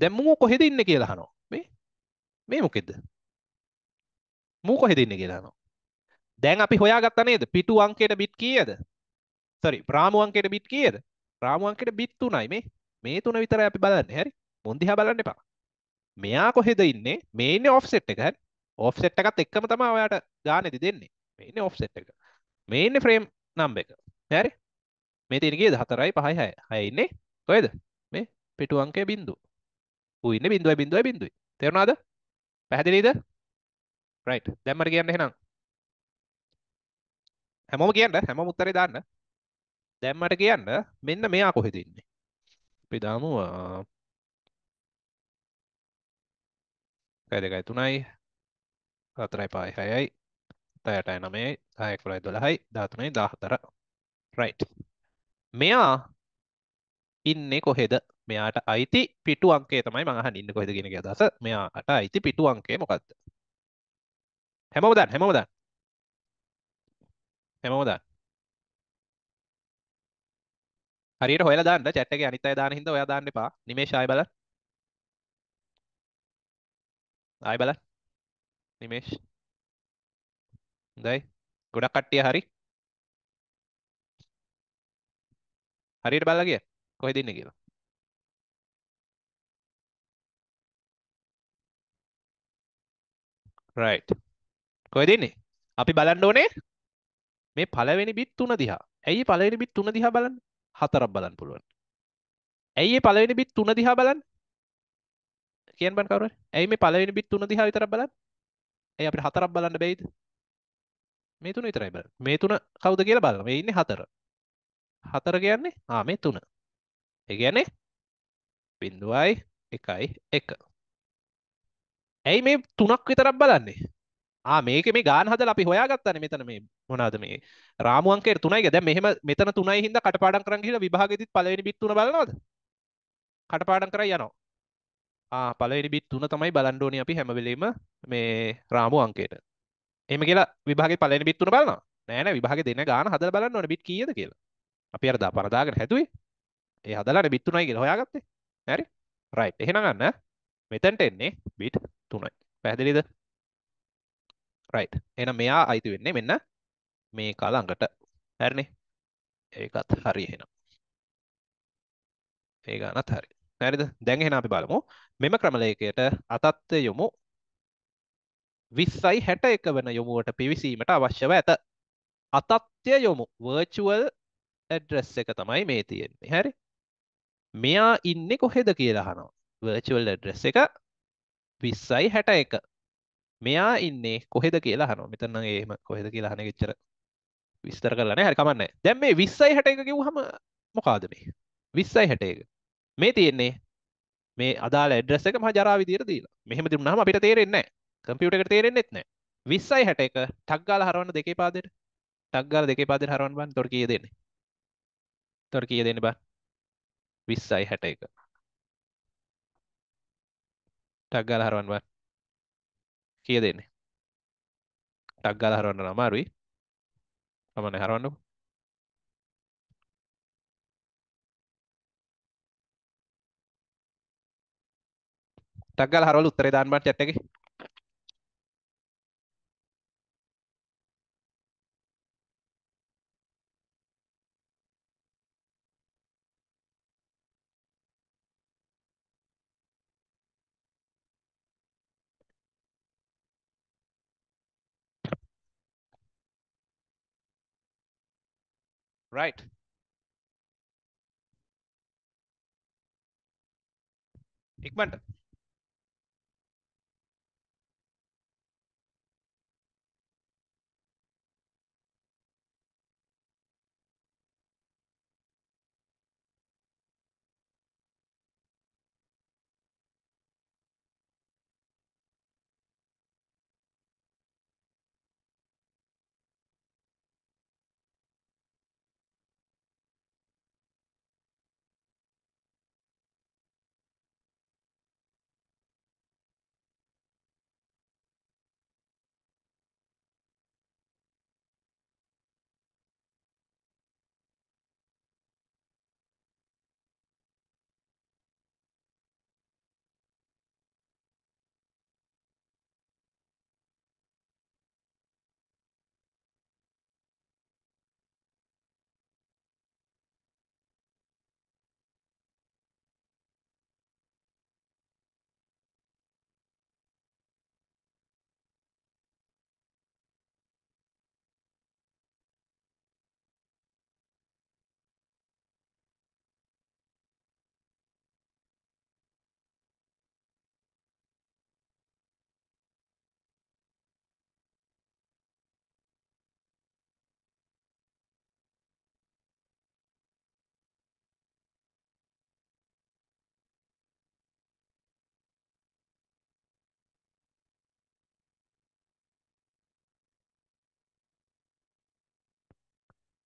දැන් මූ කොහෙද ඉන්න කියලා අහනවා මේ මේ මොකෙද්ද මූ කොහෙද ඉන්න කියලා අහනවා දැන් අපි හොයාගත්තා නේද පිටු අංකයට බිට් කීයද sorry රාමු අංකයට බිට් කීයද රාමු අංකයට බිට් 3යි මේ මේ තුන විතර අපි බලන්න හැරි මුන්දිහා බලන්න එපා මෙයා කොහෙද ඉන්නේ මේ ඉන්නේ ඔෆ්සෙට් එක හරි ඔෆ්සෙට් එකත් එක්කම තමයි ඔයාට ගානෙදි දෙන්නේ මේ ඉන්නේ ඔෆ්සෙට් එක මේ ඉන්නේ ෆ්‍රේම් නම්බර් එක හරි මේ තියෙන කීයද 4යි 5යි 6යි 6 ඉන්නේ කොහෙද මේ පිටු අංකය බිංදුව ඌ ඉන්නේ බිංදුවයි බිංදුවයි බිංදුවයි තේරුණාද පැහැදිලිද රයිට් දැන් මට කියන්න එහෙනම් හැමෝම කියන්න හැමෝම උත්තරේ දාන්න දැන් මට කියන්න මෙන්න මෙයා කොහෙද ඉන්නේ බෙදාමුව කයි දෙකයි තුනයි හතරයි පායි හයයි තයටයි නමේ හයකුලයි දොළහයි ධාතුනයි දාහතර රයිට් මෙයා ඉන්නේ කොහෙද මෙයාට අයිති පිටු අංකේ තමයි මහ ඉන්න කොහෙද ගෙන දස මෙයාට අයිති පිටු අංකේ මොකක්ද හැමෝදන් හැමෝදන් හැමෝදන් හරියට හොයලා දාන්න chat එකේ අනිත් අය දාන හින්දා ඔයා දාන්න එපා. නිමේෂ් ආයෙ බලන්න. ආයෙ බලන්න. නිමේෂ්. හොඳයි. ගොඩක් කට්ටිය හරි. හරියට බලලා ගියා. කොහෙද ඉන්නේ කියලා. right. කොහෙද ඉන්නේ? අපි බලන්න ඕනේ මේ පළවෙනි බිත් තුන දිහා. ඇයි පළවෙනි බිත් තුන දිහා බලන්නේ? හතරක් බලන්න පුළුවන් ඇයි පලවෙනි බිත් තුන දිහා බලන්න කියන් බන් කවර ඇයි මේ පලවෙනි බිත් තුන දිහා විතරක් බලන්න ඇයි අපිට හතරක් බලන්න බැයිද මේ තුන විතරයි බලන්න මේ තුන කවුද කියලා බලන්න මේ ඉන්නේ හතර හතර කියන්නේ ආ මේ තුන ඒ කියන්නේ බිඳුවයි එකයි එක ඇයි මේ තුනක් විතරක් බලන්නේ මේක මේ ගාන හදල අපි හොයාගත්තන මෙතන මේ මොනාද මේ රාමුවන්ක තුනයි දැ මෙහම මෙතන තුනයි හිද කටපාඩන් කරන් හිල විභාගෙතිත් පලවෙනි බිත්තුන බලනවද කටපාඩන් කර යනවා පලනි බිත් තුන තමයි බලන්ඩෝනි අපි හැමවෙලීම මේ රාමු අංකයට එම කියලා විභාග පලන බිත්තුන බලන්න නෑන විභාග දෙන්න ගාන හදල බලන්න ඕන බිත් කියද කියලා අපි අරදා පරදාගෙන හැතුවේ ඒ හදලට බිත්තුනයි කියලා හොයාගත්තේ හැරි රයි් එහෙන ගන්න මෙතැන්ට එන්නේ බිට් තුනයි පැහැදිලිද රයි් එන මෙයා අයිති වෙන්නේ මෙන්න මේ කලඟට හැරණි ඒකත් හරි එහෙන ඒ ගනත් හරි නැරිද දැන් එහෙන අපි බලමු මෙම ක්‍රමලයකයට අතත්ව යොමු විස්සයි හැට එක වන යොමුවට පිවිසීමට අවශ්‍යව ඇත අතත්්‍ය යොමු වර්චුවල් ඇඩ්‍රස් එක තමයි මේ තියෙන්නේ හැරි මෙයා ඉන්න කොහෙද කියලා හනවා වර්චුවල් ඇඩ්‍රස් එක විස්සයි හැට එක මෙයා ඉන්නේ කොහෙද කියලා හනෝ මෙතන්න ඒම කොහෙද කියලා හන ච්චර විස්තර කරලන හරි කමන්න දැම් මේ විස්සයි හට එක කිව්හම මොකාද මේ විස්සයි හැට එක මේ තියෙන්නේ මේ අදාල ඩ්‍රෙස එක මහජරා විදිර දීලා මෙහෙම තිරුණහම අපිට තේරෙන්නේ කම්පියුට එක තේරෙන්නෙත් නෑ විස්සයි හැට එක ටක්ගාල හරවන්න දෙකේ පාදෙට ටක්ගාල දෙකේ පාදෙට හරවන් බන් තොර කිය දෙන්නේ තොර කිය දෙන්න බා විස්සයි හැට එක ටක්ගාල හරවන් බන් කිය දෙන්නේ ටක් ගාලා හරවන්න අමාරුයි අමනේ හරවන්නකෝ ටක් ගාලා හරවලා උත්තරේ දාන්න බෑ chat එකේ right? एक मिनट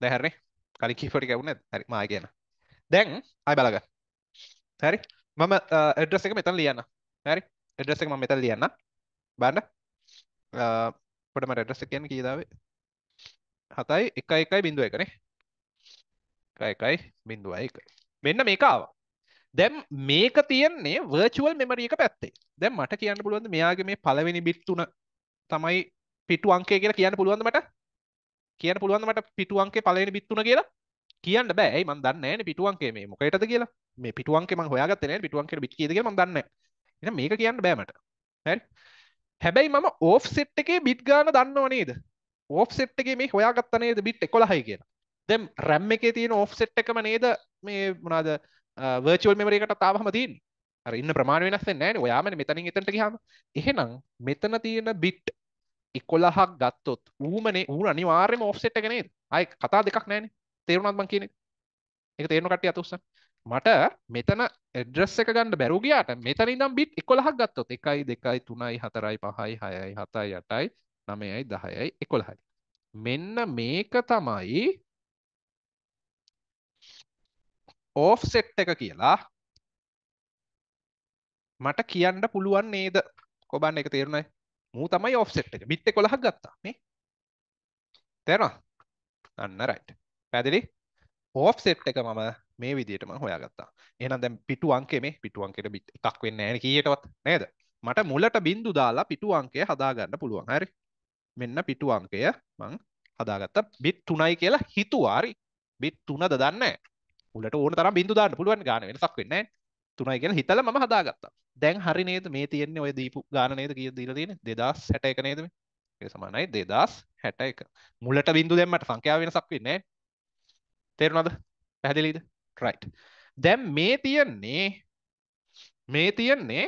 දැහැරනේ කලි කිපට ගැවුණ හරි මා කියන දැන් අයි බලග හැරි මම එඩ්‍රස් එක මෙතන් ලියන්න හැරි එඩ්‍රස් එක ම මෙතන් ලියන්න බන්න පොටම රඩ්‍රස කියන කියදාවේ හතයි එක එකයි බිඳුව එකනේ එකයි බිඳුව එක මෙන්න මේකාව දැම් මේක තියන්නේ වර්චුවල් මෙමරියක පැත්තේ දැම් මට කියන්න පුළුවන්ද මෙයාගේ මේ පලවෙනි බිත්තුන තමයි පිටු අංකේ කියලා කියන්න පුළුවන්දමට කියන්න පුළුවන් මට පිටුවන්ගේ පලන බිත්තුන කියලා කියන්න බෑ මන් දන්න පිටුවන්ගේ මේ මොකටද කියලා මේ පිටුවන්ගේ ම හොයාගත්තන පිටුවන්ගේ බිත් කියද ම දන්න එ මේක කියන්න බෑමට හැරි හැබැයි මම ඕෆ් සෙට් එකේ බිට් ගාන දන්නව නේද ඕෆ් සෙට් එකේ මේ හොයාගත්තනේද බිට් එකොළහයි කියලා දෙම් රැම් එකේ තියෙන ඕෆ් සෙට් එකම නේද මේ මොනාද වර්චුවල් මෙමරකට තාවහම තින් ඉන්න ප්‍රමාණ වෙනස් නෑ ඔයාම මෙතනින් එතට හම එහෙනම් මෙතන තියෙන බිට් එකොල්ලහක් ගත්තොත් ඌමනේ ඌ අනිවාර්යම ඔෆ්සෙට් එක නේද අය කතා දෙකක් නෑනේ තේරුණත් මං කියන එක තේරුණ කට්ටිය අතුස්ස මට මෙතන එඩ්‍රස් එක ගන්න බැරු ගියාට මෙතන ඉඳන් බිට් 11ක් ගත්තොත් 1යි 2යි 3යි 4යි 5යි 6යි 7යි 8යි 9යි 10යි 11යි මෙන්න මේක තමයි ඕෆ්සෙට් එක කියලා මට කියන්න පුළුවන් නේද කොබන්න එක තේරුණයි මූ තමයි ඔෆ්සෙට් එක බිට් 11ක් ගත්තා නේ තේරෙනවද අන්න රයිට් පැහැදිලි ඔෆ්සෙට් එක මම මේ විදිහට මම හොයාගත්තා එහෙනම් දැන් පිටු අංකේ මේ පිටු අංකේට බිට් එකක් වෙන්නේ නැහැ කීයටවත් නේද මට මුලට බින්දු දාලා පිටු අංකය හදාගන්න පුළුවන් හරි මෙන්න පිටු අංකය මං හදාගත්තා බිට් 3යි කියලා හිතුවා හරි බිට් 3ද දන්නේ මුලට ඕන තරම් බින්දු දාන්න පුළුවන් ගාන වෙනසක් වෙන්නේ නැහැ තුනයි කියලා හිතල ම හදාගත්තා දැන් හරි නේද මේ තියෙන්නේ ඔය දීපු ගානේද කිය දීල තියෙන දෙදස් හැට එක නේදම ඒ සමානයි දෙදස් හැට එක මුලට බින්දු දෙැමට සංඛ්‍යාව වෙනසක් වෙන්නේ තේරුණද පැහැදිලිද රයිට් දැම් මේ තියෙන්නේ මේ තියෙන්නේ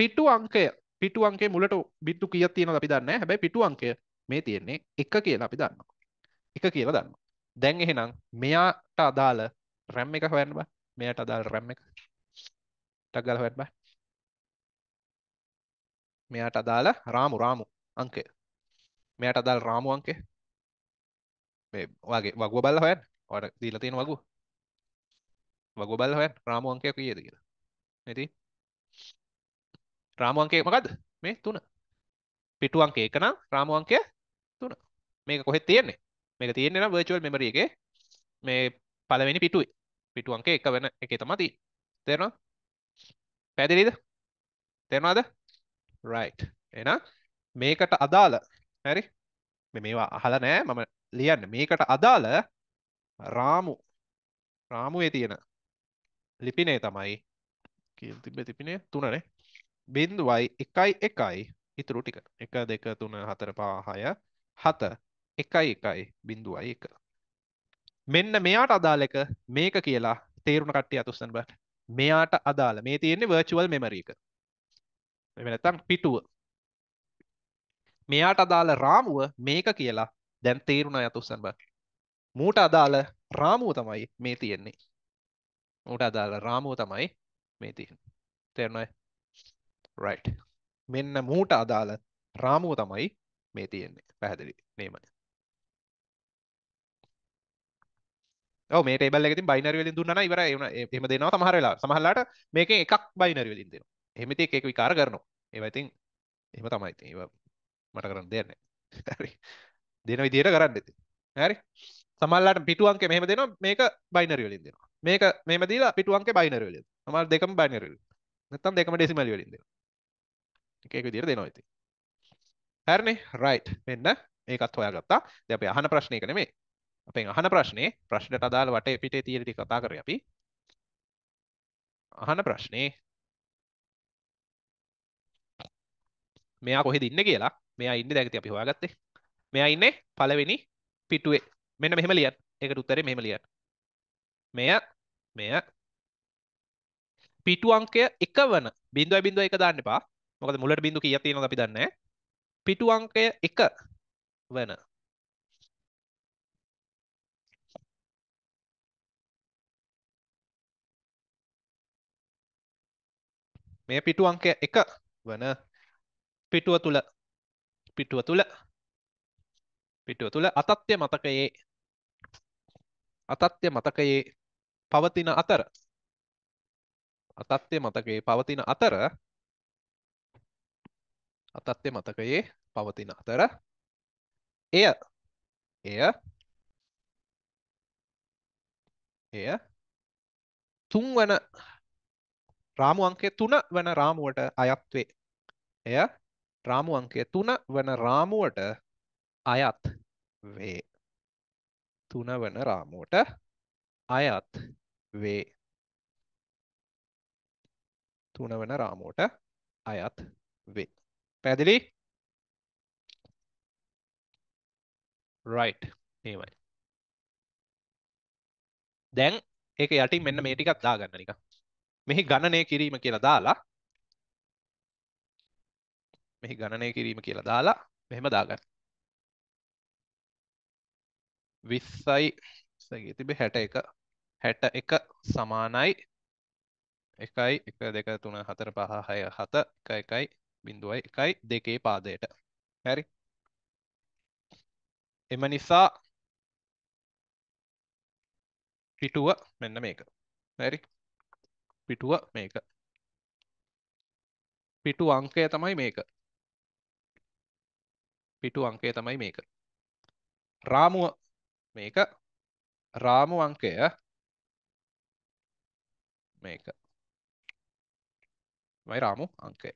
පිටු අංකය පිටු අන්කේ මුලට බිට්ටු කිය තියෙන අපි දන්න හැබැයි පිටු අංකය මේ තියෙන්නේ එක කියලා අපි දන්න එක කියලා දන්න දැන් එහෙනම් මෙයාට අදාළ රැම් එක හොයන්න බා මෙයට අදාළ රැම් එක ටක් ගාලා හොයන්න බෑ. මෙයාට අදාළ රාමු රාමු අංකය. මෙයාට අදාළ රාමු අංකය. මේ ඔයාගේ වගුව බලලා හොයන්න. ඔයාට දීලා තියෙන වගුව. වගුව බලලා හොයන්න රාමු අංකය කීයද කියලා. ඉතින් රාමු අංකය මොකද්ද? මේ 3. පිටු අංකය 1 නම් රාමු අංකය 3. මේක කොහෙද තියෙන්නේ? මේක තියෙන්නේ නම් virtual memory එකේ මේ පළවෙනි පිටුවේ. පිටු අංකය 1 වෙන එකේ තමයි තියෙන්නේ. තේරෙනවද? පැදිලිද තෙරවාද රයිට් එන මේකට අදාළ හැරි මේවා අහල නෑ මම ලියන්න මේකට අදාළ රාමු රාමුවේ තියෙන ලිපිනේ තමයි කියල් තිබ තිබිනේ තුනනේ බින්දුවයි එකයි එකයි ඉතුරු ටික එක දෙක තුන හතර පාහය හත එකයි එකයි බින්දුවයි එක මෙන්න මෙයාට අදාළ එක මේක කියලා තේරුණ කට්ටිය අතුස්සන් බට මෙයාට අදාළ මේ තියෙන්නේ වර්චුවල් මෙමරි එක එම නැත්තම් පිටුව මෙයාට අදාළ රාමුව මේක කියලා දැන් තේරුණා යතුස්සන් බා මූට අදාළ රාමුව තමයි මේ තියෙන්නේ මූට අදාළ රාමුව තමයි මේ තියෙන්නේ තේරුණාද right මෙන්න මූට අදාළ රාමුව තමයි මේ තියෙන්නේ පැහැදිලි නේමයි මේ ටේබල් එකති බයිනරවලින් දුන්න ඉවර එම දෙනවා සමහරලා සමහල්ලාට මේක එකක් බයිනරවලින් දෙෙන හෙමති එකක් විකාර කරනවා ඒවයිතින් එම තමයිති ඒ මට කරන්න දෙන්න දෙන විදියට කරන්න ඇති හැරි සමල්ලාට පිටුවන්ක මෙහම දෙන මේක බයිනරවලින් දෙෙන මේක මෙම දීලා පිටුවන්ක බයිනරවලින් මල් දෙකම බයිනරල් නතම් දෙකම ඩෙසිමල්වලින් දෙෙන එකක විදිර දෙනවා ඇති හැරණි රයිට් වෙන්න ඒකත් හොයා ගත්තා දෙ අප අහන ප්‍රශ්නය කන මේ අපේ අහන ප්‍රශ්නේ ප්‍රශ්නයට අදාළ වට පිටේ තියෙන ටික කතා කරේ අපි අහන ප්‍රශ්නේ මෙයා කොහෙද ඉන්න කියලා මෙයා ඉන්න දැගති අපි හොයාගත්තේ මෙයා ඉන්නේ පළවෙනි පිටුවේ මෙන්න මෙහෙම ලියන්න ඒකට උත්තරේ මෙහෙම ලියන්න මෙය මෙය පිටු අංකය 1 වන 0.01 දාන්න එපා මොකද මුලට බිඳු කීයක් තියෙනවද අපි දන්නේ පිටු අංකය 1 වන මේ පිටු අංක එක වන පිටුව තුළ පිටුව තුළ පිටුව තුළ අතත්්‍ය මතකයේ අතත්්‍ය මතකයේ පවතින අතර අතත්්‍ය මතකයේ පවතින අතර අතත්්‍ය මතකයේ පවතින අතර එය එය එය තුන්වන රාමු අංකය තුන වන රාමුවට අයත්වේ. එය රාමු අංකය තුන වන රාමුවට අයත් වේ. තුන වන රාමුවට අයත් වේ. තුන වන රාමුවට අයත් වේ. පැදිලි රයිට් ඒමයි. දැන් ඒක යටින් මෙන්න මේ ටිකක් දාගන්න නිකක් මෙහි ගණනය කිරීම කියලා දාලා මෙහි ගණනය කිරීම කියලා දාලා මෙහෙම දාගන්න. 20යි සගේ තිබේ 61 61 සමානයි 1යි 1 2 3 4 5 6 7 1 1යි 1යි 2 පාදයට. හරි. එම නිසා පිටුව මෙන්න මේක. හරි. පිටුව මේක පිටු අංකය තමයි මේක පිටු අංකය තමයි මේක රාමුව මේක රාමු අංකය මේක මයි රාමු අංකය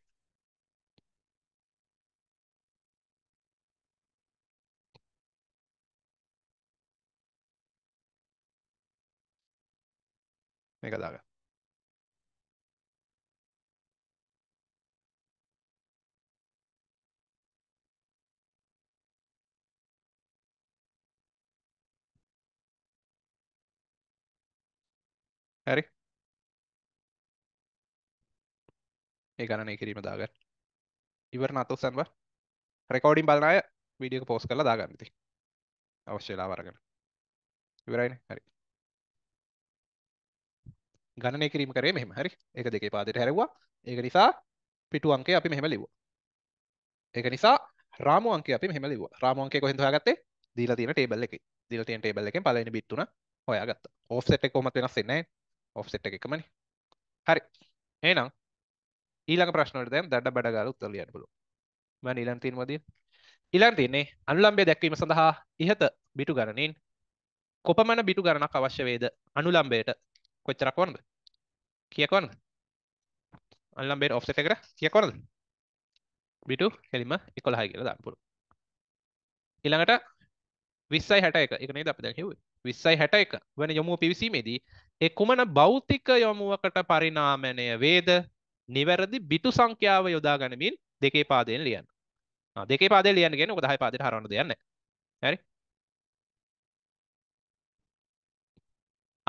මේක දාගන්න හරි ඒ ගණනය කිරීම දාගන්න ඉවර නතුසන්ව රෙකෝඩින් බලනය විඩියක පෝස් කළ දාගන්නති අවශ්‍යලා වරගෙන ඉවරයින හරි ගණනය කිරීම කරේ මෙහම හරි එක දෙකේ පාදයට හැරවා ඒක නිසා පිටු අංකේ අපි මෙහෙම ලිව්වා ඒක නිසා රාමු අංකේ අපි මෙහෙම ලිව්වා රාමු අංකේ කොහෙන්ද හොයාගත්තේ දීලා තියෙන ටේබල් එකේ දීලා තියෙන ටේබල් එකෙන් පළවෙනි බිට් තුන හොයාගත්තා ඔෆ්සෙට් එක කොහොමද වෙනස් වෙන්නේ නැහැ ඔෆ්සෙට් එක එකමනි හරි ඒනම් ඊළඟ ප්‍රශ්නට දැන් දඩ බඩගාල උත්තර ලියන්න පුළුවන් මම ඊළඟ තියෙන මොදිය ඊළඟ තියෙන්නේ අනුලම්බය දැක්වීම සඳහා ඉහත බිටු ගණනින් කොපමණ බිටු ගණනක් අවශ්‍ය වේද අනුලම්බයට කොච්චරක් වන්ද කියක් වන්ද අනුලම්බයට ඔෆ්සෙට් එකට කියක් වන්ද බිටු හෙලිම 11යි කියලා දාන්න පුළුවන් ඊළඟට 20යි 61 එක ඒක නේද අපි දැන් කිව්වේ 20යි 61 වෙන යොමුව පිවිසීමේදී එකුමන භෞතික යොමුවකට පරිනාමණය වේද නිවැරදි බිටු සංඛ්‍යාව යොදා ගනිමින් දෙකේ පාදයෙන් ලියන්න. දෙකේ පාදේ ලියන්න කියන්නේ ඔක 10 පාදයට හරවන්න දෙයක් නැහැ. හරි?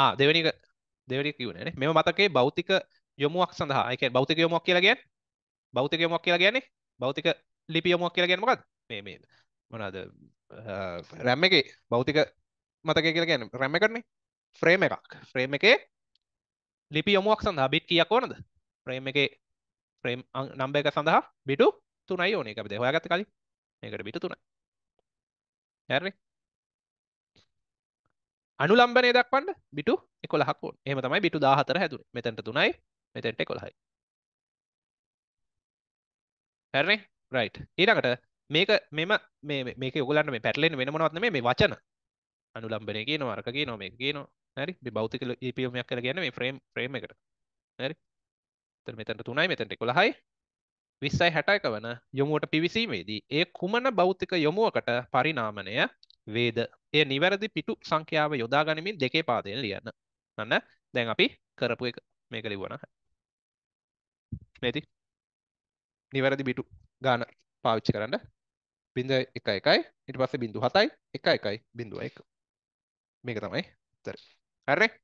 ආ දෙවෙනි එක දෙවෙනි කියුණේ නේ. මෙව මතකයේ භෞතික යොමුවක් සඳහා. ඒ කියන්නේ භෞතික යොමුවක් කියලා කියන්නේ භෞතික යොමුවක් කියලා කියන්නේ භෞතික ලිපි යොමුවක් කියලා කියන්නේ මොකද්ද? මේ මේ මොනවාද RAM එකේ භෞතික මතකය කියලා කියන්නේ RAM එකනේ. ෆ්‍රේම් එකක් ෆ්‍රේම් එකේ ලිපි යොමුවක් සඳහා බිට් කියක් ඕනද ෆ්‍රේම් එකේ ෆ්‍රේම් නම්බ එක සඳහා බිටු තුනයි ඕනේ අපිට හොයාගත්ත කලින් මේකට බිට තුනයි හරි අනුලම්බනය දක්වන්න බිටු එකොළහක් ඕන එහෙම තමයි බිටු 14 හැදුනේ මෙතෙන්ට තුනයි මෙතෙන්ට 11යි හැරනේ රයිට් ඊළඟට මේක මෙම මේක ඔගලන්න මේ පැටලෙන් වෙනමනවත්න මේ වචන අනුලම්බනය කියනවා අරක කියනවා මේක කියනවා හරි බෞතික EPMයක් කියලා කියන්නේ මේ ෆ්‍රේම් ෆ්‍රේම් එකට හරි එතන මෙතනට 3යි මෙතනට 11යි 20යි 60ක වන යොමුවට පිවිසීමේදී ඒ කුමන භෞතික යොමුවකට පරිණාමණය වේද ඒ නිවැරදි පිටු සංඛ්‍යාව යොදා ගනිමින් දෙකේ පාදයෙන් ලියන්න. අන්න දැන් අපි කරපු එක මේක ලිව්වනම්. මේති නිවැරදි පිටු ගාන පාවිච්චි කරන්න. 0.1 1යි ඊට පස්සේ 0.7යි 1 1යි 0.1 මේක තමයි උත්තරේ. Arre.